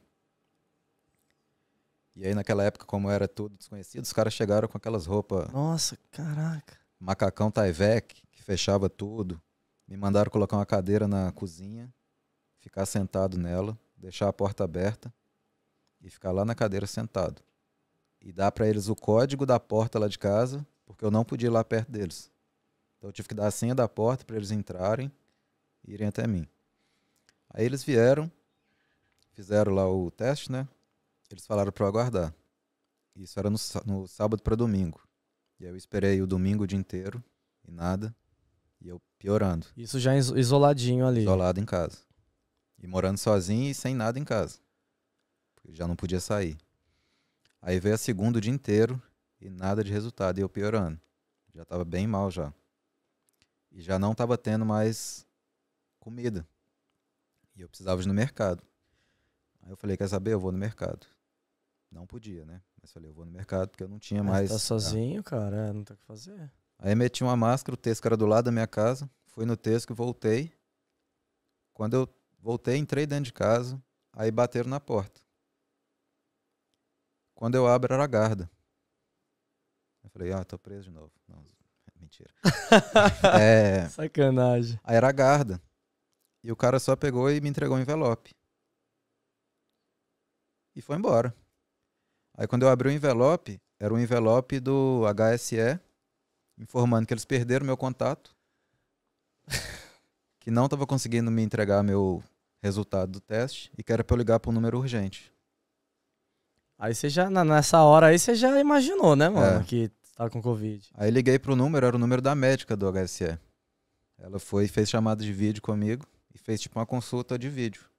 E aí, naquela época, como era tudo desconhecido, os caras chegaram com aquelas roupas. Nossa, caraca. Macacão Tyvek, que fechava tudo. Me mandaram colocar uma cadeira na cozinha, ficar sentado nela, deixar a porta aberta e ficar lá na cadeira sentado. E dar para eles o código da porta lá de casa, porque eu não podia ir lá perto deles. Então eu tive que dar a senha da porta para eles entrarem irem até mim. Aí eles vieram, fizeram lá o teste, né? Eles falaram para eu aguardar. Isso era no, no sábado para domingo. E aí eu esperei o domingo o dia inteiro e nada. E eu piorando. Isso já isoladinho ali. Isolado em casa. E morando sozinho e sem nada em casa. Porque já não podia sair. Aí veio a segunda o dia inteiro e nada de resultado. E eu piorando. Já estava bem mal já. E já não estava tendo mais comida. E eu precisava ir no mercado. Aí eu falei, quer saber? Eu vou no mercado. Não podia, né? Mas falei, eu vou no mercado porque eu não tinha Mas mais. Tá sozinho, cara, é, não tem o que fazer. Aí meti uma máscara, o Tesco era do lado da minha casa. Fui no Tesco, voltei. Quando eu voltei, entrei dentro de casa. Aí bateram na porta. Quando eu abro, era a guarda. Eu falei, ah, tô preso de novo. Não, mentira. é, Sacanagem. Aí era a guarda. E o cara só pegou e me entregou o um envelope. E foi embora. Aí quando eu abri o envelope, era um envelope do HSE, informando que eles perderam meu contato, que não estava conseguindo me entregar meu resultado do teste e que era para eu ligar para um número urgente. Aí você já, nessa hora aí, você já imaginou, né, mano, é. que estava tá com Covid. Aí liguei para o número, era o número da médica do HSE. Ela foi e fez chamada de vídeo comigo e fez tipo uma consulta de vídeo.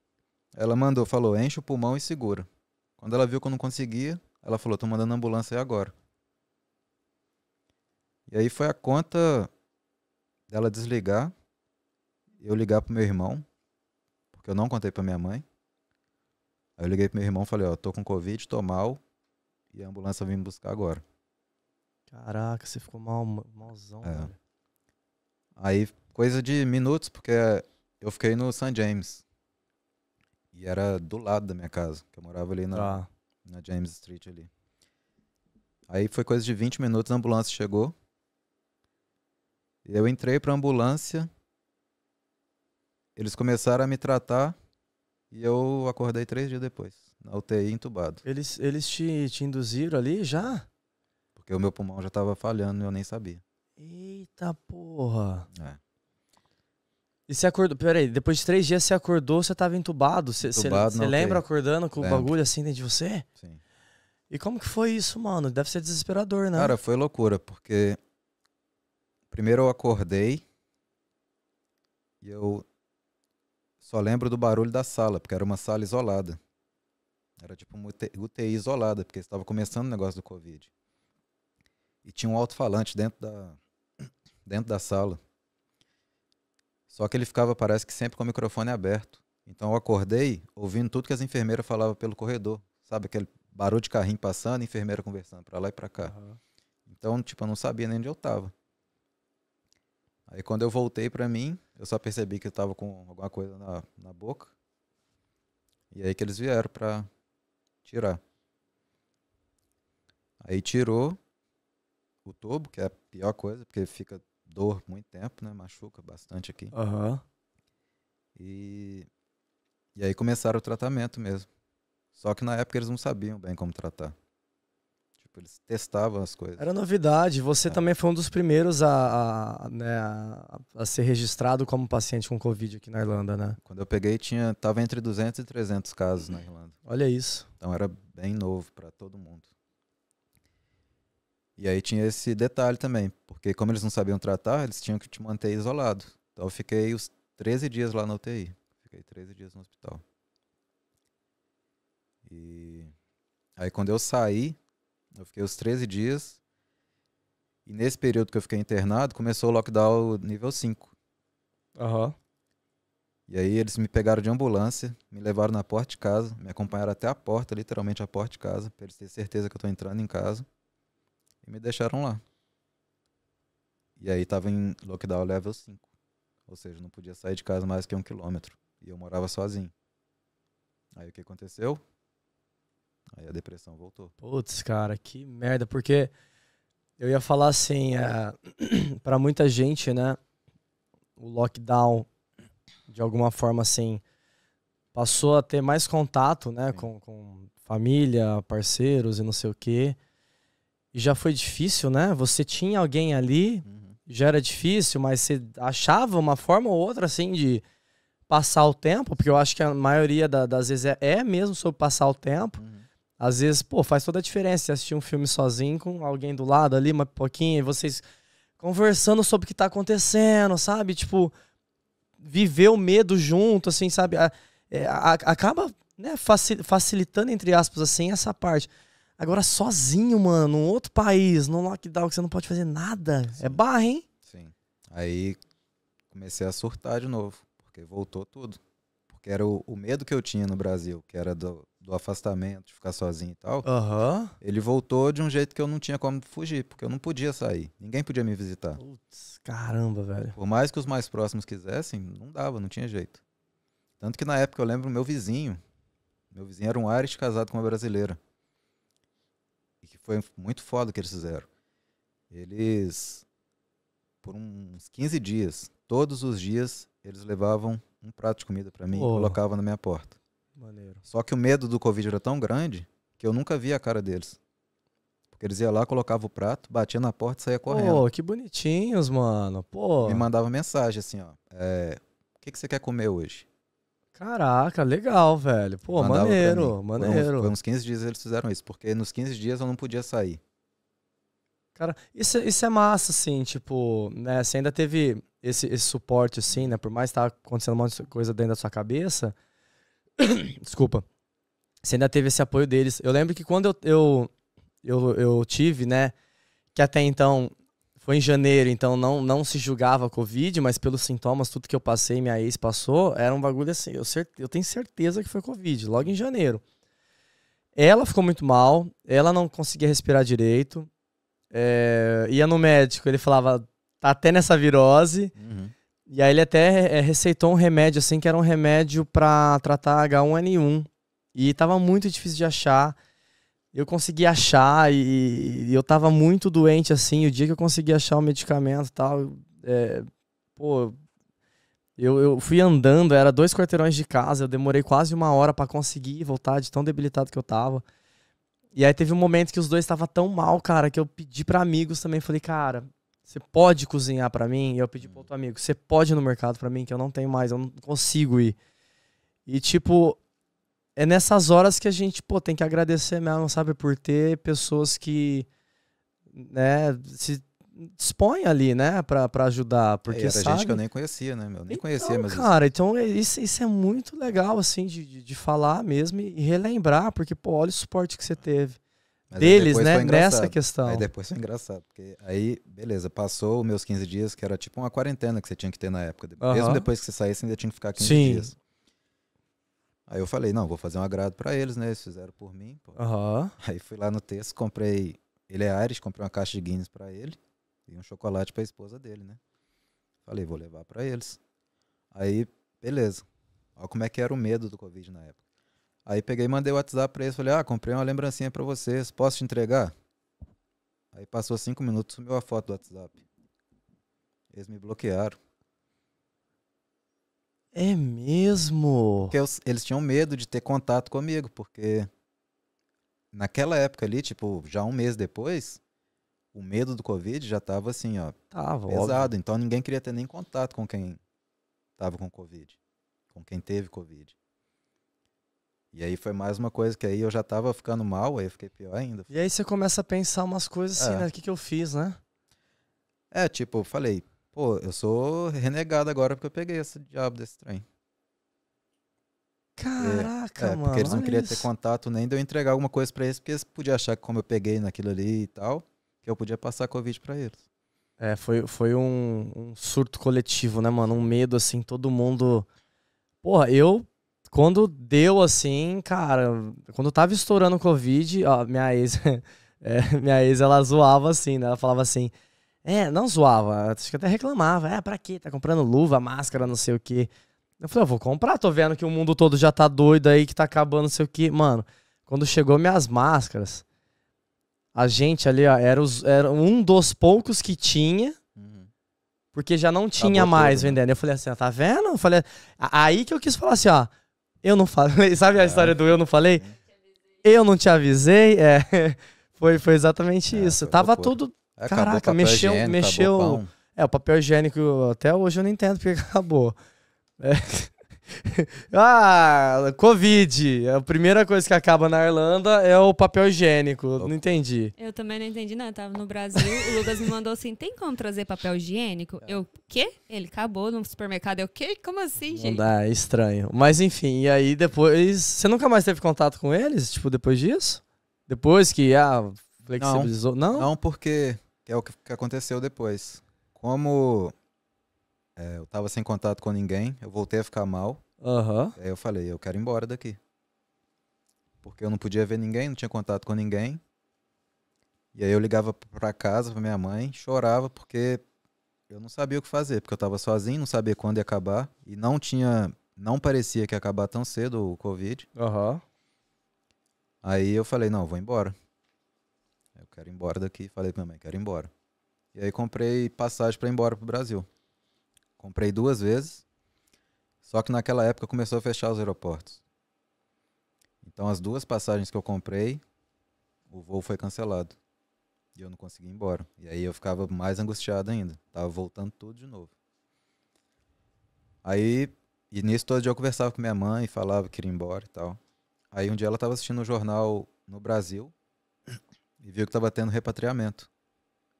Ela mandou, falou, enche o pulmão e segura. Quando ela viu que eu não conseguia, ela falou, tô mandando a ambulância aí agora. E aí foi a conta dela desligar, eu ligar pro meu irmão, porque eu não contei pra minha mãe. Aí eu liguei pro meu irmão e falei, ó, tô com Covid, tô mal, e a ambulância vem me buscar agora. Caraca, você ficou mal, malzão, é. Aí, coisa de minutos, porque eu fiquei no St. James. E era do lado da minha casa, que eu morava ali na, ah. na James Street ali. Aí foi coisa de 20 minutos, a ambulância chegou. Eu entrei pra ambulância. Eles começaram a me tratar. E eu acordei três dias depois, na UTI entubado. Eles, eles te, te induziram ali já? Porque o meu pulmão já tava falhando e eu nem sabia. Eita porra! É. E você acordou, peraí, depois de três dias você acordou, você tava entubado. Você, entubado, você, você lembra acordando com Lembro. o bagulho assim dentro de você? Sim. E como que foi isso, mano? Deve ser desesperador, né? Cara, foi loucura, porque primeiro eu acordei e eu só lembro do barulho da sala, porque era uma sala isolada. Era tipo uma UTI isolada, porque estava começando o negócio do Covid. E tinha um alto-falante dentro da, dentro da sala. Só que ele ficava, parece que sempre com o microfone aberto. Então eu acordei ouvindo tudo que as enfermeiras falavam pelo corredor. Sabe aquele barulho de carrinho passando, enfermeira conversando para lá e para cá. Uhum. Então, tipo, eu não sabia nem onde eu tava. Aí quando eu voltei para mim, eu só percebi que eu tava com alguma coisa na, na boca. E aí que eles vieram para tirar. Aí tirou o tubo, que é a pior coisa, porque fica dor muito tempo, né? Machuca bastante aqui. Uhum. E, e aí começaram o tratamento mesmo. Só que na época eles não sabiam bem como tratar. Tipo, eles testavam as coisas. Era novidade. Você é. também foi um dos primeiros a, a, né, a, a, ser registrado como paciente com Covid aqui na Irlanda, né? Quando eu peguei, tinha, tava entre 200 e 300 casos na Irlanda. Olha isso. Então era bem novo para todo mundo. E aí tinha esse detalhe também, porque como eles não sabiam tratar, eles tinham que te manter isolado. Então eu fiquei os 13 dias lá na UTI. Fiquei 13 dias no hospital. E aí quando eu saí, eu fiquei os 13 dias. E nesse período que eu fiquei internado, começou o lockdown nível 5. Aham. Uhum. E aí eles me pegaram de ambulância, me levaram na porta de casa, me acompanharam até a porta, literalmente a porta de casa, para eles terem certeza que eu estou entrando em casa. E me deixaram lá. E aí tava em lockdown level 5. Ou seja, não podia sair de casa mais que um quilômetro. E eu morava sozinho. Aí o que aconteceu? Aí a depressão voltou. Putz, cara, que merda. Porque eu ia falar assim, é, para muita gente, né? O lockdown, de alguma forma, assim, passou a ter mais contato, né? Com, com família, parceiros e não sei o quê já foi difícil, né? Você tinha alguém ali, uhum. já era difícil, mas você achava uma forma ou outra, assim, de passar o tempo, porque eu acho que a maioria da, das vezes é, é, mesmo sobre passar o tempo. Uhum. Às vezes, pô, faz toda a diferença você assistir um filme sozinho com alguém do lado ali, uma pouquinho, e vocês conversando sobre o que tá acontecendo, sabe? Tipo, viver o medo junto, assim, sabe? A, é, a, acaba né, facilitando, entre aspas, assim, essa parte. Agora sozinho, mano, num outro país, num lockdown que você não pode fazer nada, Sim. é barra, hein? Sim. Aí comecei a surtar de novo, porque voltou tudo. Porque era o, o medo que eu tinha no Brasil, que era do, do afastamento, de ficar sozinho e tal. Uhum. Ele voltou de um jeito que eu não tinha como fugir, porque eu não podia sair. Ninguém podia me visitar. Putz, caramba, velho. Por mais que os mais próximos quisessem, não dava, não tinha jeito. Tanto que na época eu lembro meu vizinho. Meu vizinho era um Irish casado com uma brasileira foi muito foda o que eles fizeram. Eles, por uns 15 dias, todos os dias, eles levavam um prato de comida para mim oh. e colocavam na minha porta. Maneiro. Só que o medo do Covid era tão grande que eu nunca via a cara deles. Porque eles iam lá, colocavam o prato, batia na porta e saía correndo. Pô, que bonitinhos, mano. Pô. Me mandava mensagem assim, ó. É, o que, que você quer comer hoje? Caraca, legal, velho. Pô, Mandava maneiro, maneiro. Foi uns 15 dias eles fizeram isso, porque nos 15 dias eu não podia sair. Cara, isso, isso é massa, assim, tipo, né? Você ainda teve esse, esse suporte, assim, né? Por mais que tá acontecendo um monte de coisa dentro da sua cabeça. Desculpa. Você ainda teve esse apoio deles. Eu lembro que quando eu, eu, eu, eu tive, né? Que até então foi em janeiro, então não, não se julgava Covid, mas pelos sintomas, tudo que eu passei, minha ex passou, era um bagulho assim. Eu, eu tenho certeza que foi Covid, logo em janeiro. Ela ficou muito mal, ela não conseguia respirar direito. É, ia no médico, ele falava, tá até nessa virose. Uhum. E aí ele até eh, receitou um remédio, assim, que era um remédio para tratar H1N1. E tava muito difícil de achar eu consegui achar e, e, eu tava muito doente assim. O dia que eu consegui achar o medicamento e tal, é, pô, eu, eu fui andando, era dois quarteirões de casa, eu demorei quase uma hora para conseguir voltar de tão debilitado que eu tava. E aí teve um momento que os dois estavam tão mal, cara, que eu pedi para amigos também, falei, cara, você pode cozinhar para mim? E eu pedi pro hum. outro amigo, você pode ir no mercado para mim, que eu não tenho mais, eu não consigo ir. E tipo, é nessas horas que a gente, pô, tem que agradecer mesmo, sabe? Por ter pessoas que, né, se dispõem ali, né, pra, pra ajudar. Porque, é, era sabe? gente que eu nem conhecia, né, meu? Nem então, conhecia, mas. Cara, então é isso, isso é muito legal, assim, de, de, falar mesmo e relembrar, porque, pô, olha o suporte que você teve. Mas deles, né, nessa questão. Aí depois foi engraçado, porque aí, beleza, passou os meus 15 dias, que era tipo uma quarentena que você tinha que ter na época. Uhum. Mesmo depois que você saísse, ainda tinha que ficar 15 Sim. dias. Aí eu falei, não, vou fazer um agrado para eles, né? Eles fizeram por mim. Uhum. Aí fui lá no texto, comprei. Ele é Aires, comprei uma caixa de Guinness para ele e um chocolate para a esposa dele, né? Falei, vou levar para eles. Aí, beleza. Olha como é que era o medo do Covid na época. Aí peguei e mandei o WhatsApp para eles. Falei, ah, comprei uma lembrancinha para vocês. Posso te entregar? Aí passou cinco minutos, sumiu a foto do WhatsApp. Eles me bloquearam. É mesmo? Porque eu, eles tinham medo de ter contato comigo, porque naquela época ali, tipo, já um mês depois, o medo do Covid já tava assim, ó, tava, pesado. Óbvio. Então ninguém queria ter nem contato com quem tava com Covid, com quem teve Covid. E aí foi mais uma coisa que aí eu já tava ficando mal, aí eu fiquei pior ainda. E aí você começa a pensar umas coisas assim, é. né? O que, que eu fiz, né? É, tipo, eu falei, Pô, eu sou renegado agora porque eu peguei esse diabo desse trem. Caraca, é, é, mano. Porque eles não queriam isso. ter contato nem de eu entregar alguma coisa para eles, porque eles podiam achar que como eu peguei naquilo ali e tal, que eu podia passar Covid para eles. É, foi, foi um, um, surto coletivo, né, mano? Um medo, assim, todo mundo. Porra, eu, quando deu assim, cara, quando tava estourando Covid, ó, minha ex, é, minha ex, ela zoava assim, né? Ela falava assim. É, não zoava. Acho que até reclamava. É, pra quê? Tá comprando luva, máscara, não sei o quê. Eu falei, eu vou comprar, tô vendo que o mundo todo já tá doido aí, que tá acabando, não sei o quê. Mano, quando chegou minhas máscaras, a gente ali, ó, era, os, era um dos poucos que tinha, uhum. porque já não tinha Acabou mais tudo, né? vendendo. Né? Eu falei assim, tá vendo? Eu falei, aí que eu quis falar assim, ó, eu não falei, sabe a é. história do eu não falei? Uhum. Eu não te avisei, é, foi, foi exatamente é, isso. Foi Tava loucura. tudo Acabou Caraca, mexeu, higiênico, mexeu. Acabou, é, o papel higiênico até hoje eu não entendo porque acabou. É. ah, Covid. É a primeira coisa que acaba na Irlanda é o papel higiênico. Não entendi. Eu também não entendi, né? Eu tava no Brasil, o Lucas me mandou assim: tem como trazer papel higiênico? É. Eu, quê? Ele acabou no supermercado. Eu, quê? Como assim, gente? Não dá, é estranho. Mas enfim, e aí depois. Você nunca mais teve contato com eles? Tipo, depois disso? Depois que ah, flexibilizou? Não, não, não porque que é o que aconteceu depois. Como é, eu tava sem contato com ninguém, eu voltei a ficar mal. Uhum. Aí eu falei, eu quero ir embora daqui. Porque eu não podia ver ninguém, não tinha contato com ninguém. E aí eu ligava pra casa, pra minha mãe, chorava porque eu não sabia o que fazer, porque eu tava sozinho, não sabia quando ia acabar. E não tinha. Não parecia que ia acabar tão cedo o Covid. Uhum. Aí eu falei, não, vou embora quero ir embora daqui. Falei pra minha mãe, quero ir embora. E aí comprei passagem para ir embora pro Brasil. Comprei duas vezes. Só que naquela época começou a fechar os aeroportos. Então as duas passagens que eu comprei, o voo foi cancelado. E eu não consegui ir embora. E aí eu ficava mais angustiado ainda. Tava voltando tudo de novo. Aí, e nisso todo dia eu conversava com minha mãe, falava que queria ir embora e tal. Aí um dia ela estava assistindo um jornal no Brasil, e viu que estava tá tendo repatriamento.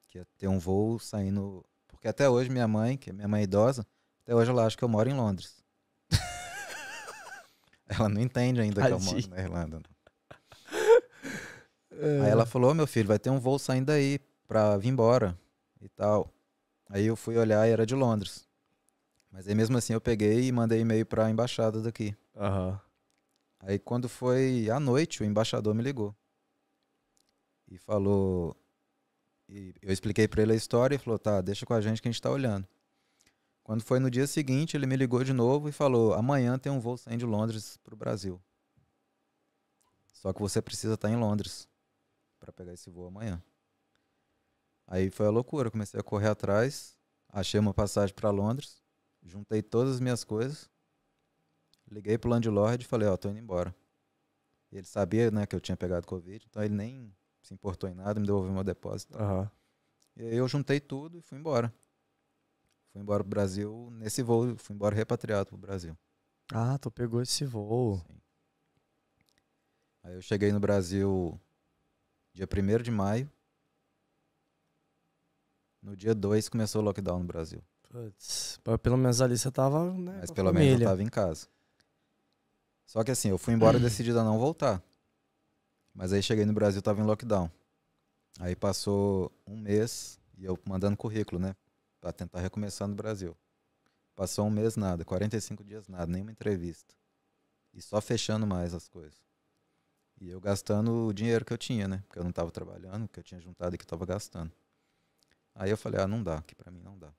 Que ia ter um voo saindo. Porque até hoje minha mãe, que é minha mãe é idosa, até hoje ela acha que eu moro em Londres. ela não entende ainda que eu moro na Irlanda. É. Aí ela falou: meu filho, vai ter um voo saindo aí pra vir embora e tal. Aí eu fui olhar e era de Londres. Mas aí mesmo assim eu peguei e mandei e-mail pra embaixada daqui. Uhum. Aí quando foi à noite, o embaixador me ligou e falou. E eu expliquei para ele a história e falou: tá, deixa com a gente que a gente está olhando. Quando foi no dia seguinte, ele me ligou de novo e falou: amanhã tem um voo saindo de Londres para o Brasil. Só que você precisa estar tá em Londres para pegar esse voo amanhã. Aí foi a loucura, comecei a correr atrás, achei uma passagem para Londres, juntei todas as minhas coisas, liguei pro landlord e falei, ó, oh, tô indo embora. Ele sabia, né, que eu tinha pegado covid, então ele nem se importou em nada, me devolveu meu depósito. Uhum. E aí eu juntei tudo e fui embora. Fui embora pro Brasil, nesse voo, fui embora repatriado pro Brasil. Ah, tu pegou esse voo. Sim. Aí eu cheguei no Brasil dia 1 de maio. No dia 2 começou o lockdown no Brasil. Putz, pelo menos ali você tava, né? Mas pelo família. menos eu tava em casa. Só que assim, eu fui embora decidido decidida a não voltar. Mas aí cheguei no Brasil, tava em lockdown. Aí passou um mês e eu mandando currículo, né? Pra tentar recomeçar no Brasil. Passou um mês nada, 45 dias nada, nenhuma entrevista. E só fechando mais as coisas. E eu gastando o dinheiro que eu tinha, né? Porque eu não tava trabalhando, que eu tinha juntado e que eu tava gastando. Aí eu falei, ah, não dá, que pra mim não dá.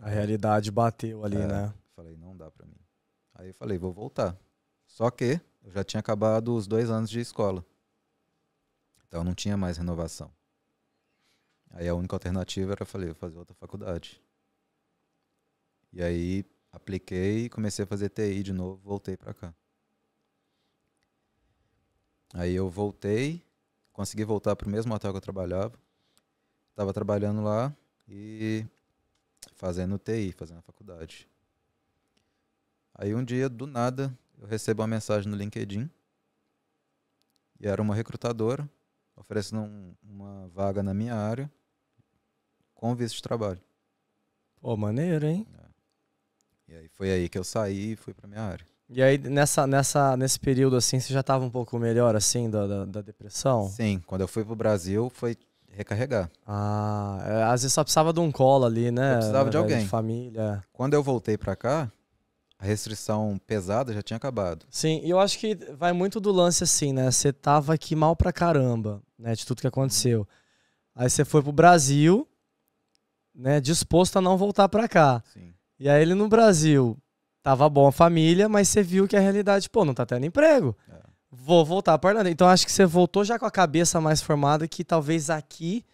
A realidade bateu ali, é, né? Falei, não dá pra mim. Aí eu falei, vou voltar. Só que eu já tinha acabado os dois anos de escola. Então não tinha mais renovação. Aí a única alternativa era, falei, vou fazer outra faculdade. E aí apliquei e comecei a fazer TI de novo, voltei para cá. Aí eu voltei, consegui voltar para o mesmo hotel que eu trabalhava. Estava trabalhando lá e fazendo TI, fazendo a faculdade. Aí um dia, do nada, eu recebo uma mensagem no LinkedIn e era uma recrutadora oferecendo um, uma vaga na minha área com visto de trabalho. Pô, maneiro, hein? É. E aí foi aí que eu saí e fui para minha área. E aí, nessa, nessa, nesse período, assim, você já estava um pouco melhor, assim, da, da, da, depressão? Sim, quando eu fui pro Brasil, foi recarregar. Ah, é, às vezes só precisava de um colo ali, né? Eu precisava de é, alguém. De família. Quando eu voltei para cá, a restrição pesada já tinha acabado. Sim, e eu acho que vai muito do lance assim, né? Você tava aqui mal pra caramba, né? De tudo que aconteceu. Aí você foi pro Brasil, né? Disposto a não voltar pra cá. Sim. E aí ele no Brasil tava bom a família, mas você viu que a realidade, pô, não tá tendo emprego. É. Vou voltar pra Irlanda. Então acho que você voltou já com a cabeça mais formada que talvez aqui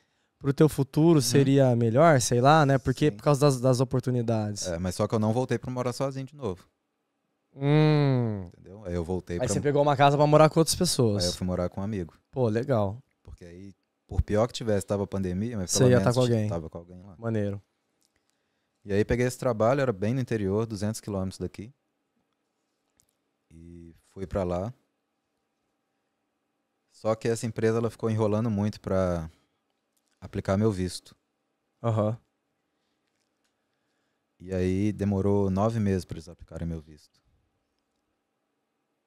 pro teu futuro uhum. seria melhor, sei lá, né? Porque Sim. por causa das, das oportunidades. É, mas só que eu não voltei para morar sozinho de novo. Hum. Entendeu? Aí eu voltei. Aí pra... você pegou uma casa para morar com outras pessoas. Aí eu fui morar com um amigo. Pô, legal. Porque aí, por pior que tivesse, tava pandemia, mas você ia estar tá com alguém. Tava com alguém lá. Maneiro. E aí peguei esse trabalho, era bem no interior, 200 quilômetros daqui. E fui para lá. Só que essa empresa ela ficou enrolando muito para aplicar meu visto. Aham. Uhum. E aí demorou nove meses para eles aplicarem meu visto.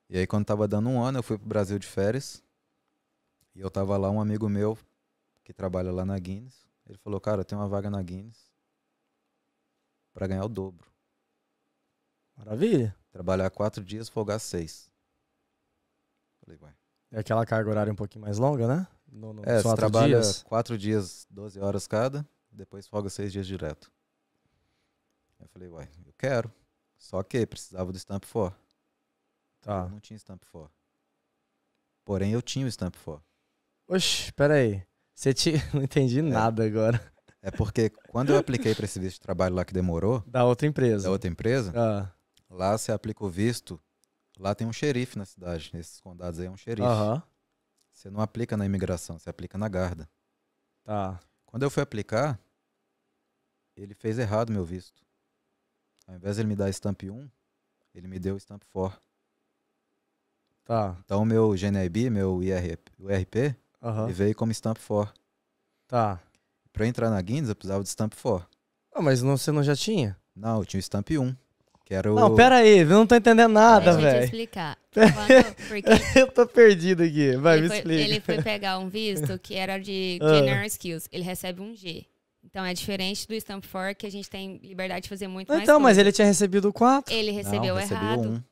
E aí quando tava dando um ano, eu fui pro Brasil de férias. E eu tava lá, um amigo meu, que trabalha lá na Guinness, ele falou, cara, tem uma vaga na Guinness para ganhar o dobro. Maravilha. Trabalhar quatro dias, folgar seis. Falei, ué. É aquela carga horária um pouquinho mais longa, né? No, no, é, você trabalha dias? quatro dias, 12 horas cada, depois folga seis dias direto. Eu falei, uai, eu quero. Só que precisava do stamp for. Tá. Eu não tinha stamp for. Porém, eu tinha o stamp for. Oxi, peraí. Você tinha. Não entendi é. nada agora. É porque quando eu apliquei para esse visto de trabalho lá que demorou. Da outra empresa. Da outra empresa. Ah. Lá você aplica o visto. Lá tem um xerife na cidade. Nesses condados aí é um xerife. Aham. Uh -huh. Você não aplica na imigração, você aplica na guarda. Tá. Quando eu fui aplicar, ele fez errado meu visto. Ao invés de ele me dar stamp 1, ele me deu stamp 4. Tá. Então meu GNIB, meu IRP, IRP uhum. ele veio como stamp 4. Tá. Pra entrar na Guinness, eu precisava de stamp 4. Ah, mas não, você não já tinha? Não, eu tinha o stamp 1. Quero... Não, pera aí, eu não tô entendendo nada, velho. Deixa eu te explicar. Quando, tá porque... eu tô perdido aqui, vai, ele me explica. Foi, ele foi pegar um visto que era de ah. General Skills, ele recebe um G. Então é diferente do Stamp for que a gente tem liberdade de fazer muito então, mais Então, mas ele tinha recebido quatro. Ele recebeu não, errado. Um.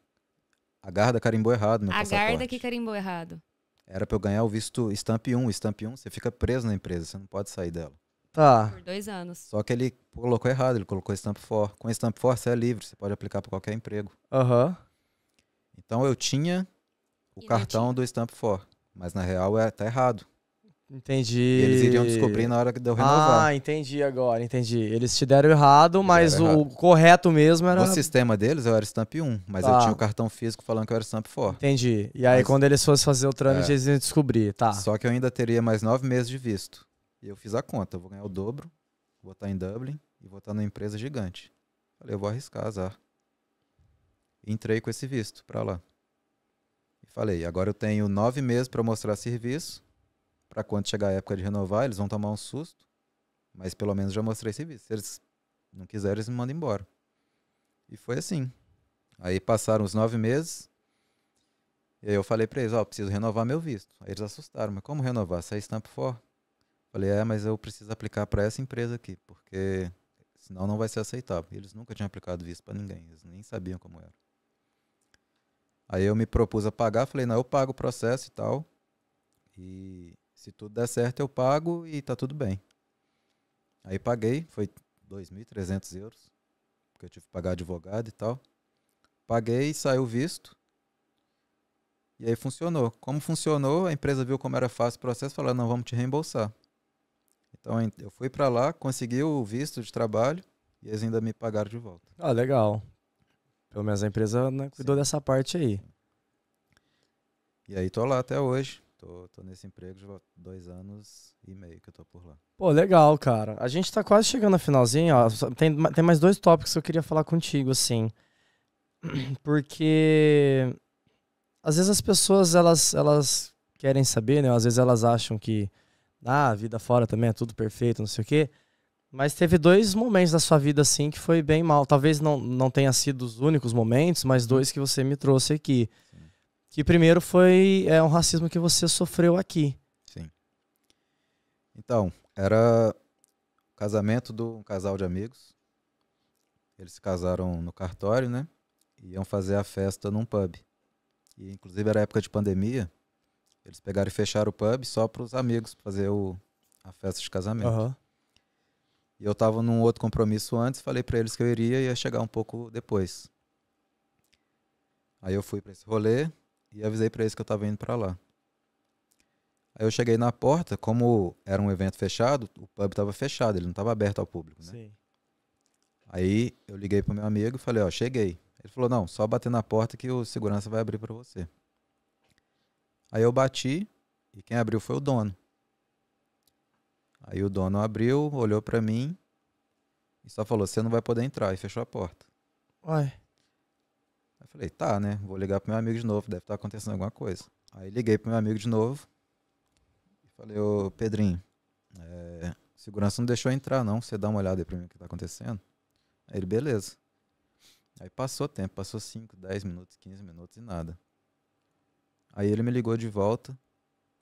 A Garda carimbou errado no A passaporte. Garda que carimbou errado. Era pra eu ganhar o visto Stamp 1. Stamp 1, você fica preso na empresa, você não pode sair dela. Tá. Por dois anos. Só que ele colocou errado, ele colocou Stamp For. Com Stamp For você é livre, você pode aplicar para qualquer emprego. Aham. Uhum. Então eu tinha o e cartão tinha. do Stamp For, mas na real é, tá errado. Entendi. E eles iriam descobrir na hora que deu ah, renovar. Ah, entendi agora, entendi. Eles te deram errado, Eles mas deram o errado. correto mesmo era. o sistema deles eu era Stamp 1, mas tá. eu tinha o cartão físico falando que eu era Stamp 4. Entendi. E aí mas... quando eles fossem fazer o trâmite, é. eles iam descobrir, tá. Só que eu ainda teria mais nove meses de visto. E eu fiz a conta, vou ganhar o dobro, vou estar em Dublin e vou estar numa empresa gigante. Falei, eu vou arriscar, azar. entrei com esse visto para lá. E falei, agora eu tenho nove meses para mostrar serviço, para quando chegar a época de renovar, eles vão tomar um susto, mas pelo menos já mostrei serviço. Se eles não quiserem, eles me mandam embora. E foi assim. Aí passaram os nove meses, e aí eu falei para eles, ó, oh, preciso renovar meu visto. Aí eles assustaram, mas como renovar? Sai stamp for? Falei, é, mas eu preciso aplicar para essa empresa aqui, porque senão não vai ser aceitável. E eles nunca tinham aplicado visto para ninguém, eles nem sabiam como era. Aí eu me propus a pagar, falei, não, eu pago o processo e tal. E se tudo der certo, eu pago e tá tudo bem. Aí paguei, foi 2.300 euros, porque eu tive que pagar advogado e tal. Paguei, saiu visto. E aí funcionou. Como funcionou, a empresa viu como era fácil o processo, falou, não, vamos te reembolsar. Então eu fui para lá, consegui o visto de trabalho e eles ainda me pagaram de volta. Ah, legal. Pelo menos a empresa né, cuidou Sim. dessa parte aí. E aí tô lá até hoje. Tô, tô nesse emprego de dois anos e meio que eu tô por lá. Pô, legal, cara. A gente tá quase chegando ao finalzinho, ó. Tem, tem mais dois tópicos que eu queria falar contigo, assim. Porque às vezes as pessoas, elas, elas querem saber, né? Às vezes elas acham que ah, a vida fora também é tudo perfeito, não sei o quê. Mas teve dois momentos da sua vida, assim, que foi bem mal. Talvez não, não tenha sido os únicos momentos, mas uhum. dois que você me trouxe aqui. Sim. Que primeiro foi é, um racismo que você sofreu aqui. Sim. Então, era o casamento de um casal de amigos. Eles se casaram no cartório, né? E iam fazer a festa num pub. E, inclusive, era época de pandemia. Eles pegaram e fecharam o pub só para os amigos fazer o, a festa de casamento. Uhum. E eu estava num outro compromisso antes, falei para eles que eu iria e ia chegar um pouco depois. Aí eu fui para esse rolê e avisei para eles que eu estava indo para lá. Aí eu cheguei na porta, como era um evento fechado, o pub estava fechado, ele não estava aberto ao público, né? Sim. Aí eu liguei pro meu amigo e falei, ó, cheguei. Ele falou, não, só bater na porta que o segurança vai abrir para você. Aí eu bati e quem abriu foi o dono. Aí o dono abriu, olhou para mim e só falou: "Você não vai poder entrar" e fechou a porta. Ué. Aí falei: "Tá, né? Vou ligar pro meu amigo de novo, deve estar tá acontecendo alguma coisa". Aí liguei pro meu amigo de novo. E falei: "Ô, Pedrinho, é, segurança não deixou entrar não, você dá uma olhada aí pra mim o que tá acontecendo". Aí ele: "Beleza". Aí passou tempo, passou 5, 10 minutos, 15 minutos e nada. Aí ele me ligou de volta,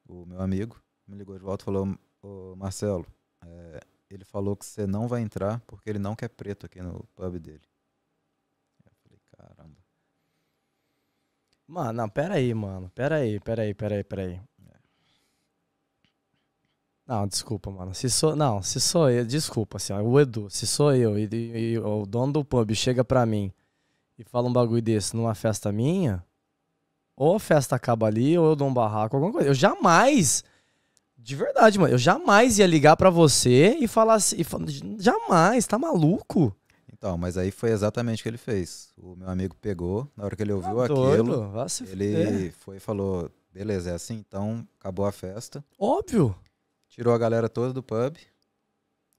o meu amigo, me ligou de volta e falou: Ô Marcelo, é, ele falou que você não vai entrar porque ele não quer preto aqui no pub dele. Eu falei: caramba. Mano, não, pera aí, mano. Pera aí, pera aí, pera aí, pera aí. É. Não, desculpa, mano. Se sou, não, se sou eu, desculpa, assim, o Edu, se sou eu e, e, e o dono do pub chega pra mim e fala um bagulho desse numa festa minha, ou a festa acaba ali, ou eu dou um barraco, alguma coisa. Eu jamais. De verdade, mano. Eu jamais ia ligar para você e falar assim. jamais, tá maluco? Então, mas aí foi exatamente o que ele fez. O meu amigo pegou, na hora que ele ouviu tá aquilo, ele foi e falou: beleza, é assim, então acabou a festa. Óbvio! Tirou a galera toda do pub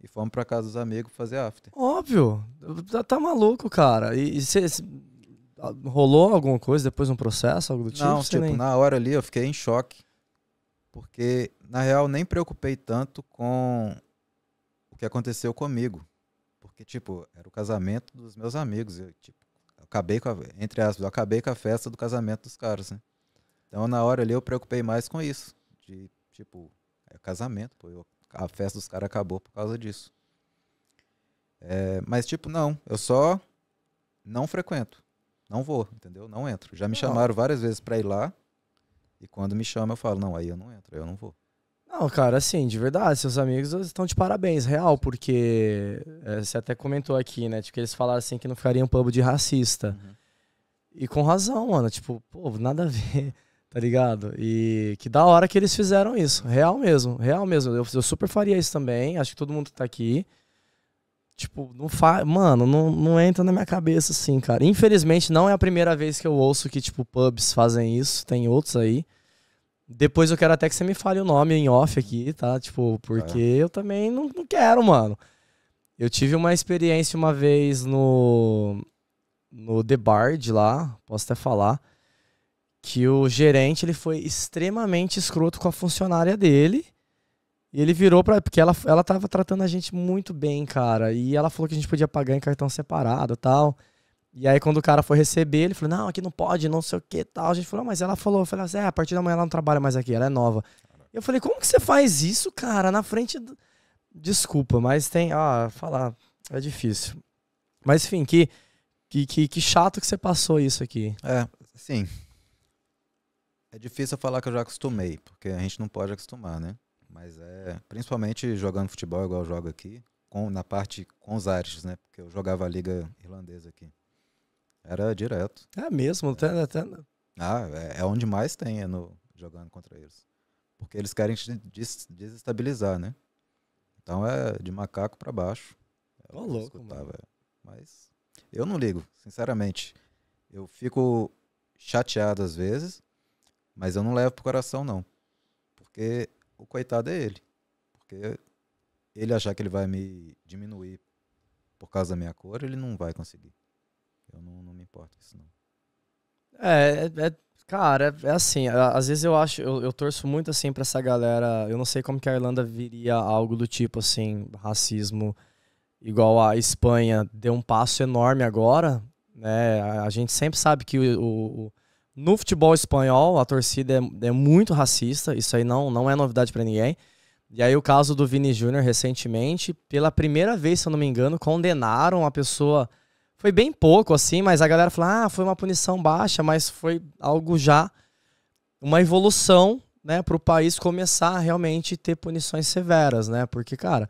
e fomos pra casa dos amigos fazer after. Óbvio! Tá, tá maluco, cara. E você Rolou alguma coisa depois um processo, algo do tipo? Não, tipo, nem... na hora ali eu fiquei em choque. Porque, na real, nem preocupei tanto com o que aconteceu comigo. Porque, tipo, era o casamento dos meus amigos. Eu, tipo, eu acabei com a, entre aspas, eu acabei com a festa do casamento dos caras, né? Então, na hora ali, eu preocupei mais com isso. De, tipo, é casamento, pô. Eu, a festa dos caras acabou por causa disso. É, mas, tipo, não. Eu só não frequento. Não vou, entendeu? Não entro. Já me não. chamaram várias vezes para ir lá. E quando me chama, eu falo, não, aí eu não entro, aí eu não vou. Não, cara, assim, de verdade, seus amigos estão de parabéns, real, porque é, você até comentou aqui, né? Tipo, eles falaram assim que não ficariam um pub de racista. Uhum. E com razão, mano. Tipo, pô, nada a ver, tá ligado? E que da hora que eles fizeram isso. Real mesmo, real mesmo. Eu, eu super faria isso também. Acho que todo mundo que tá aqui Tipo, não faz. Mano, não, não entra na minha cabeça assim, cara. Infelizmente, não é a primeira vez que eu ouço que, tipo, pubs fazem isso. Tem outros aí. Depois eu quero até que você me fale o nome em off aqui, tá? Tipo, porque é. eu também não, não quero, mano. Eu tive uma experiência uma vez no. No The Bard lá, posso até falar. Que o gerente ele foi extremamente escroto com a funcionária dele. E ele virou pra. Porque ela, ela tava tratando a gente muito bem, cara. E ela falou que a gente podia pagar em cartão separado tal. E aí, quando o cara foi receber, ele falou: Não, aqui não pode, não sei o que tal. A gente falou: ah, Mas ela falou, eu falei assim: É, a partir da manhã ela não trabalha mais aqui, ela é nova. Eu falei: Como que você faz isso, cara? Na frente. Do... Desculpa, mas tem. Ah, falar. É difícil. Mas, enfim, que, que, que, que chato que você passou isso aqui. É, sim. É difícil falar que eu já acostumei, porque a gente não pode acostumar, né? Mas é principalmente jogando futebol igual eu jogo aqui, com, na parte com os Irish, né? Porque eu jogava a liga irlandesa aqui. Era direto. É mesmo, é. Tá, Ah, é, é, onde mais tem, é no, jogando contra eles. Porque eles querem te des desestabilizar, né? Então é de macaco para baixo. É Ô, louco, é. Mas eu não ligo, sinceramente. Eu fico chateado às vezes, mas eu não levo pro coração, não. Porque o coitado é ele. Porque ele achar que ele vai me diminuir por causa da minha cor, ele não vai conseguir. Eu não, não me importo com isso, não. É, é, é cara, é, é assim, às vezes eu acho, eu, eu torço muito assim pra essa galera, eu não sei como que a Irlanda viria algo do tipo assim, racismo, igual a Espanha deu um passo enorme agora, né? A, a gente sempre sabe que o, o, no futebol espanhol, a torcida é, é muito racista, isso aí não, não é novidade para ninguém. E aí o caso do Vini Júnior recentemente, pela primeira vez, se eu não me engano, condenaram a pessoa. Foi bem pouco assim, mas a galera falou: "Ah, foi uma punição baixa, mas foi algo já uma evolução, né, para o país começar a realmente ter punições severas, né? Porque, cara,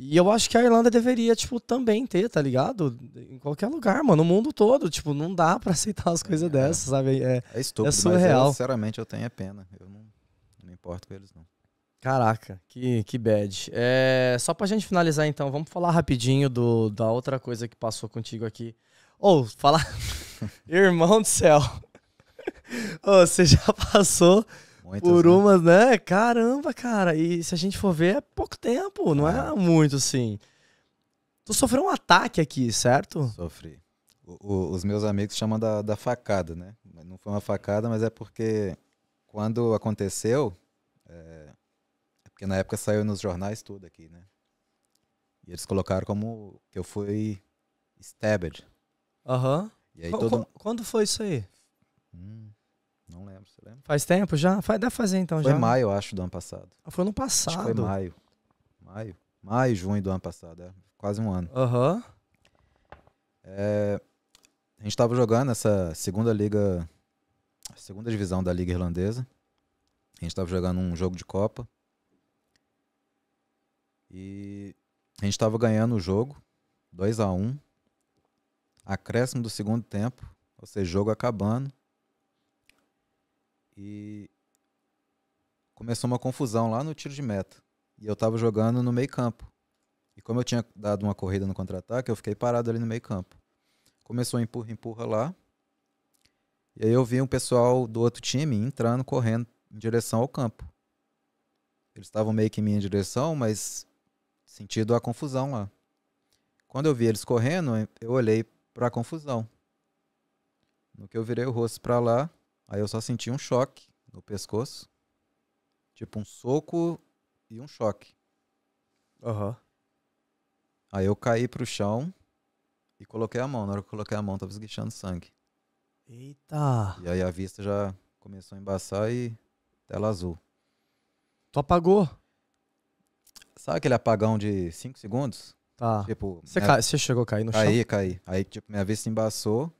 e eu acho que a Irlanda deveria, tipo, também ter, tá ligado? Em qualquer lugar, mano, no mundo todo. Tipo, não dá pra aceitar as coisas é, dessas, sabe? É, é, é estúpido, é surreal. Eu, sinceramente, eu tenho a é pena. Eu não, não me importo com eles, não. Caraca, que, que bad. É, só pra gente finalizar, então, vamos falar rapidinho do, da outra coisa que passou contigo aqui. Ou, oh, falar... Irmão do céu. oh, você já passou muitas. Por né? umas, né? Caramba, cara. E se a gente for ver, é pouco tempo, não é, é muito assim. Tu sofreu um ataque aqui, certo? Sofri. O, o, os meus amigos chamam da, da facada, né? Não foi uma facada, mas é porque quando aconteceu. É, é porque na época saiu nos jornais tudo aqui, né? E eles colocaram como que eu fui stabbed. Aham. Uhum. todo... Quando foi isso aí? Hum, não lembro, você lembra? Faz tempo já? Faz, dá fazer então foi já. Foi maio, acho, do ano passado. Ah, foi no passado. Acho que foi maio. Maio. Maio, junho do ano passado, é. Quase um ano. Aham. É, a gente estava jogando essa segunda liga, segunda divisão da liga irlandesa. A gente estava jogando um jogo de Copa. E a gente estava ganhando o jogo, 2 a 1 um, Acréscimo do segundo tempo, ou seja, jogo acabando e começou uma confusão lá no tiro de meta. E eu estava jogando no meio campo. E como eu tinha dado uma corrida no contra-ataque, eu fiquei parado ali no meio campo. Começou a empurra, empurra lá. E aí eu vi um pessoal do outro time entrando, correndo em direção ao campo. Eles estavam meio que em minha direção, mas sentido a confusão lá. Quando eu vi eles correndo, eu olhei para a confusão. No que eu virei o rosto para lá, Aí eu só senti um choque no pescoço. Tipo um soco e um choque. Aham. Uhum. Aí eu caí pro chão e coloquei a mão. Na hora que eu coloquei a mão, tava esguichando sangue. Eita! E aí a vista já começou a embaçar e tela azul. Tu apagou? Sabe aquele apagão de 5 segundos? Tá. Tipo. Você minha... chegou a cair no chão? Caí, caí. Aí, tipo, minha vista embaçou.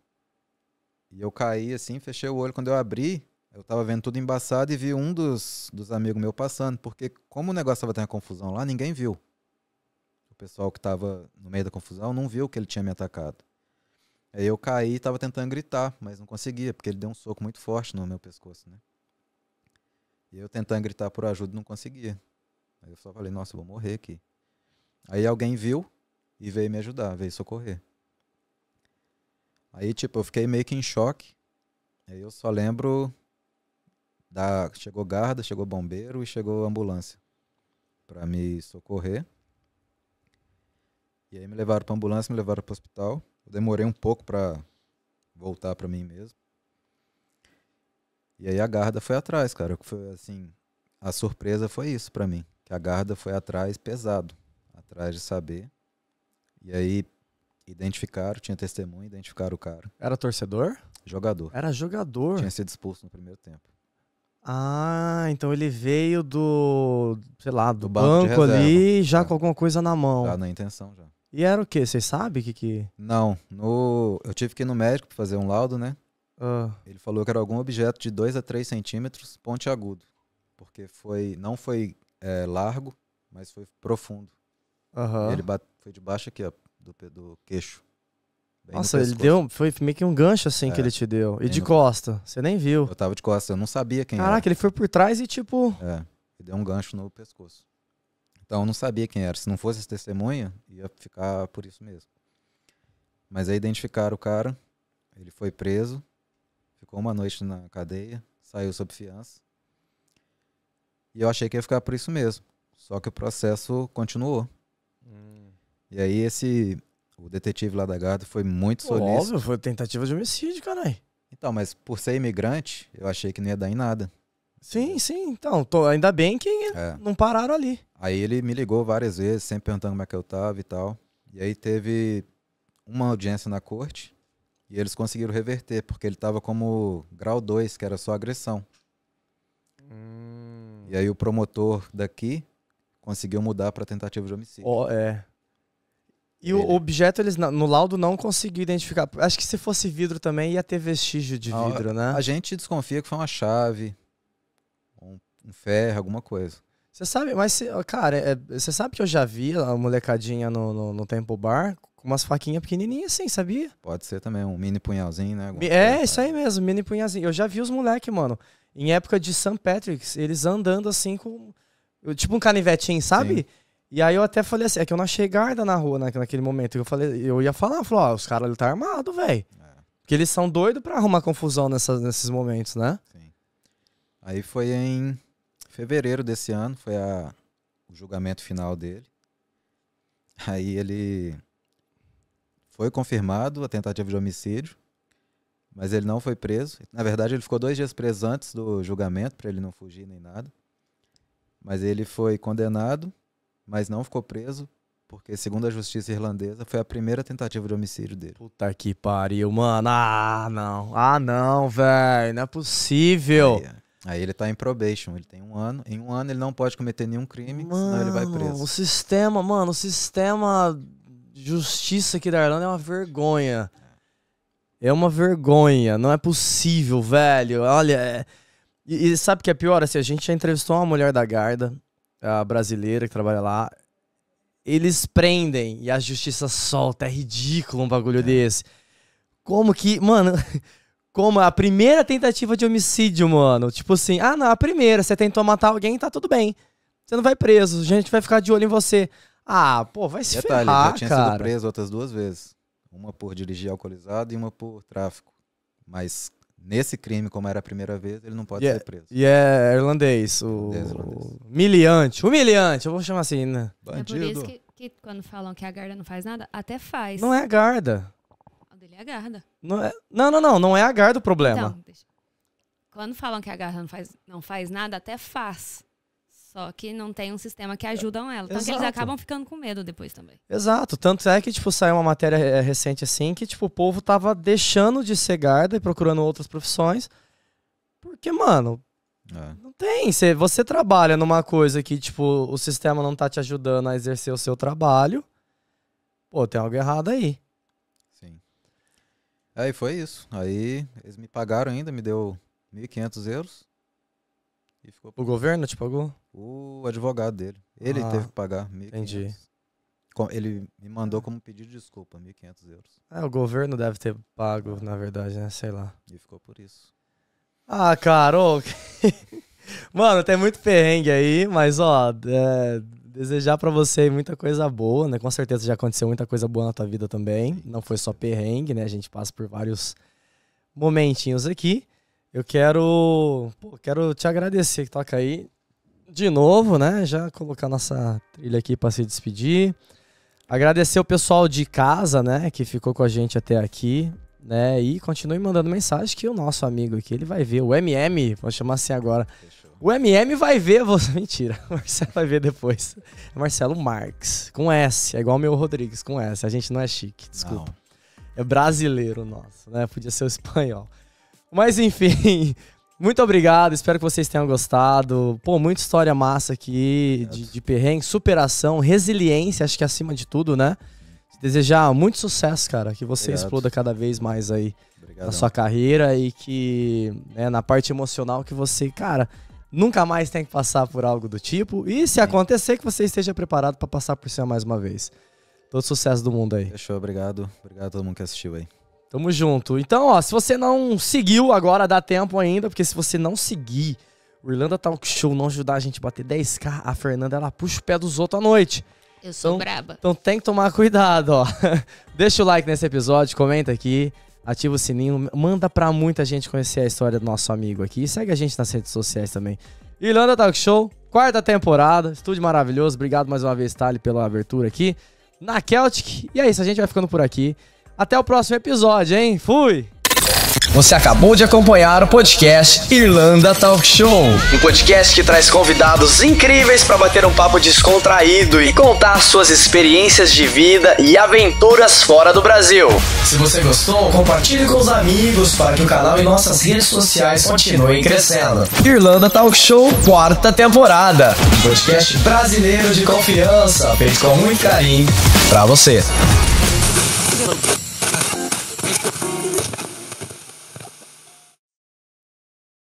E eu caí assim, fechei o olho. Quando eu abri, eu tava vendo tudo embaçado e vi um dos, dos amigos meu passando. Porque como o negócio tava tendo confusão lá, ninguém viu. O pessoal que tava no meio da confusão não viu que ele tinha me atacado. Aí eu caí e tava tentando gritar, mas não conseguia, porque ele deu um soco muito forte no meu pescoço, né? E eu tentando gritar por ajuda não conseguia. Aí eu só falei, nossa, eu vou morrer aqui. Aí alguém viu e veio me ajudar, veio socorrer. Aí, tipo, eu fiquei meio que em choque. Aí eu só lembro da chegou guarda, chegou bombeiro e chegou ambulância para me socorrer. E aí me levaram para ambulância, me levaram para hospital. Eu demorei um pouco para voltar para mim mesmo. E aí a guarda foi atrás, cara, foi assim, a surpresa foi isso para mim, que a guarda foi atrás pesado, atrás de saber. E aí Identificaram, tinha testemunho, identificaram o cara. Era torcedor? Jogador. Era jogador. Tinha sido expulso no primeiro tempo. Ah, então ele veio do, sei lá, do, do banco, banco ali, já é. com alguma coisa na mão. Já na intenção, já. E era o quê? Vocês sabem o que que... Não, no... eu tive que ir no médico pra fazer um laudo, né? Ah. Ele falou que era algum objeto de 2 a 3 centímetros pontiagudo. Porque foi, não foi é, largo, mas foi profundo. Uhum. Ele bate, foi de baixo aqui, ó, do, do queixo. Bem Nossa, no ele deu, foi meio que um gancho assim é. que ele te deu. E de no... costa, você nem viu. Eu tava de costa, eu não sabia quem Caraca, era. Caraca, ele foi por trás e tipo... É, ele deu um gancho no pescoço. Então eu não sabia quem era. Se não fosse esse testemunha, ia ficar por isso mesmo. Mas aí identificaram o cara, ele foi preso, ficou uma noite na cadeia, saiu sob fiança. E eu achei que ia ficar por isso mesmo. Só que o processo continuou. E aí esse. O detetive lá da Garda foi muito solícito. Óbvio, foi tentativa de homicídio, caralho. Então, mas por ser imigrante, eu achei que não ia dar em nada. Sim, sim. Então, tô, ainda bem que é. não pararam ali. Aí ele me ligou várias vezes, sempre perguntando como é que eu tava e tal. E aí teve uma audiência na corte e eles conseguiram reverter, porque ele tava como grau 2, que era só agressão. Hum. E aí o promotor daqui conseguiu mudar para tentativa de homicídio. Oh, é. E o objeto, eles no laudo não conseguiu identificar. Acho que se fosse vidro também ia ter vestígio de vidro, né? A gente desconfia que foi uma chave, um, ferro, alguma coisa. Você sabe, mas, cara, é, você é, sabe que eu já vi a molecadinha no, no, no Temple Bar com umas faquinhas pequenininhas assim, sabia? Pode ser também, um mini punhalzinho, né? Alguma é, coisa, isso aí mesmo, mini punhalzinho. Eu já vi os moleque, mano, em época de St. Patrick's, eles andando assim com. Tipo um canivetinho, sabe? Sim. E aí eu até falei assim, é que eu não achei guarda na rua naquele momento. Eu falei, eu ia falar, eu falei, ó, os caras ali tá armado, velho. É. Porque eles são doidos pra arrumar confusão nessa, nesses momentos, né? Sim. Aí foi em fevereiro desse ano, foi a, o julgamento final dele. Aí ele foi confirmado a tentativa de homicídio, mas ele não foi preso. Na verdade, ele ficou dois dias preso antes do julgamento, para ele não fugir nem nada. Mas ele foi condenado mas não ficou preso, porque, segundo a justiça irlandesa, foi a primeira tentativa de homicídio dele. Puta que pariu, mano. Ah, não. Ah, não, velho. Não é possível. Aí, aí, ele tá em probation. Ele tem um ano. Em um ano ele não pode cometer nenhum crime, mano, senão ele vai preso. O sistema, mano, o sistema de justiça aqui da Irlanda é uma vergonha. É uma vergonha. Não é possível, velho. Olha. É, e, e sabe o que é pior? Assim, a gente já entrevistou uma mulher da Garda a brasileira que trabalha lá, eles prendem e a justiça solta. É ridículo um bagulho é. desse. Como que. Mano. Como a primeira tentativa de homicídio, mano. Tipo assim, ah, não, a primeira. Você tentou matar alguém, tá tudo bem. Você não vai preso. A gente vai ficar de olho em você. Ah, pô, vai se Detalhe, ferrar, já tinha cara. sido preso outras duas vezes. Uma por dirigir alcoolizado e uma por tráfico. Mas nesse crime, como era a primeira vez, ele não pode yeah, é ser preso. E yeah, é irlandês, o... Humilhante, humilhante, eu vou chamar assim, né? Bandido. É por isso que, que, quando falam que a guarda não faz nada, até faz. Não é a guarda O dele é a Não, é... não, não, não, não é a guarda o problema. Então, deixa... Quando falam que a guarda não faz, não faz nada, até faz. Só que não tem um sistema que ajudam ela. Então eles acabam ficando com medo depois também. Exato. Tanto é que, tipo, saiu uma matéria é, recente assim que, tipo, o povo tava deixando de ser guarda e procurando outras profissões. Porque, mano, é. não tem. Você, você trabalha numa coisa que, tipo, o sistema não tá te ajudando a exercer o seu trabalho. Pô, tem algo errado aí. Sim. Aí foi isso. Aí eles me pagaram ainda, me deu 1.500 euros. E ficou... O governo te pagou? O advogado dele. Ele ah, teve que pagar. 1.500. entendi. Ele me mandou como pedido de desculpa, 1.500 euros. É, o governo deve ter pago, na verdade, né? Sei lá. E ficou por isso. Ah, cara, Mano, tem muito perrengue aí, mas ó, é, desejar para você muita coisa boa, né? Com certeza já aconteceu muita coisa boa na tua vida também. Não foi só perrengue, né? A gente passa por vários momentinhos aqui. Eu quero, pô, quero te agradecer que toca aí de novo, né? Já colocar nossa trilha aqui para se despedir. Agradecer o pessoal de casa, né, que ficou com a gente até aqui, né? E continue mandando mensagem que o nosso amigo aqui, ele vai ver o MM, vamos chamar assim agora. O MM vai ver você. Mentira, o Marcelo vai ver depois. É Marcelo Marques, com S, é igual o meu Rodrigues, com S. A gente não é chique, desculpa. Não. É brasileiro nosso, né? Podia ser o espanhol. Mas enfim, muito obrigado, espero que vocês tenham gostado. Pô, muita história massa aqui de, de perrengue, superação, resiliência, acho que acima de tudo, né? Desejar muito sucesso, cara, que você obrigado. exploda cada vez mais aí Obrigadão. na sua carreira e que né, na parte emocional que você, cara, nunca mais tem que passar por algo do tipo. E se Sim. acontecer, que você esteja preparado para passar por cima mais uma vez. Todo sucesso do mundo aí. Fechou, obrigado. Obrigado a todo mundo que assistiu aí. Tamo junto. Então, ó, se você não seguiu agora, dá tempo ainda, porque se você não seguir o Irlanda Talk Show não ajudar a gente a bater 10k, a Fernanda ela puxa o pé dos outros à noite. Eu sou então, braba. Então tem que tomar cuidado, ó. Deixa o like nesse episódio, comenta aqui, ativa o sininho, manda pra muita gente conhecer a história do nosso amigo aqui. segue a gente nas redes sociais também. Irlanda Talk Show, quarta temporada, estúdio maravilhoso. Obrigado mais uma vez, Thali, pela abertura aqui. Na Celtic. E é isso, a gente vai ficando por aqui. Até o próximo episódio, hein? Fui! Você acabou de acompanhar o podcast Irlanda Talk Show, um podcast que traz convidados incríveis para bater um papo descontraído e contar suas experiências de vida e aventuras fora do Brasil. Se você gostou, compartilhe com os amigos para que o canal e nossas redes sociais continuem crescendo. Irlanda Talk Show, quarta temporada, um podcast brasileiro de confiança feito com muito carinho para você.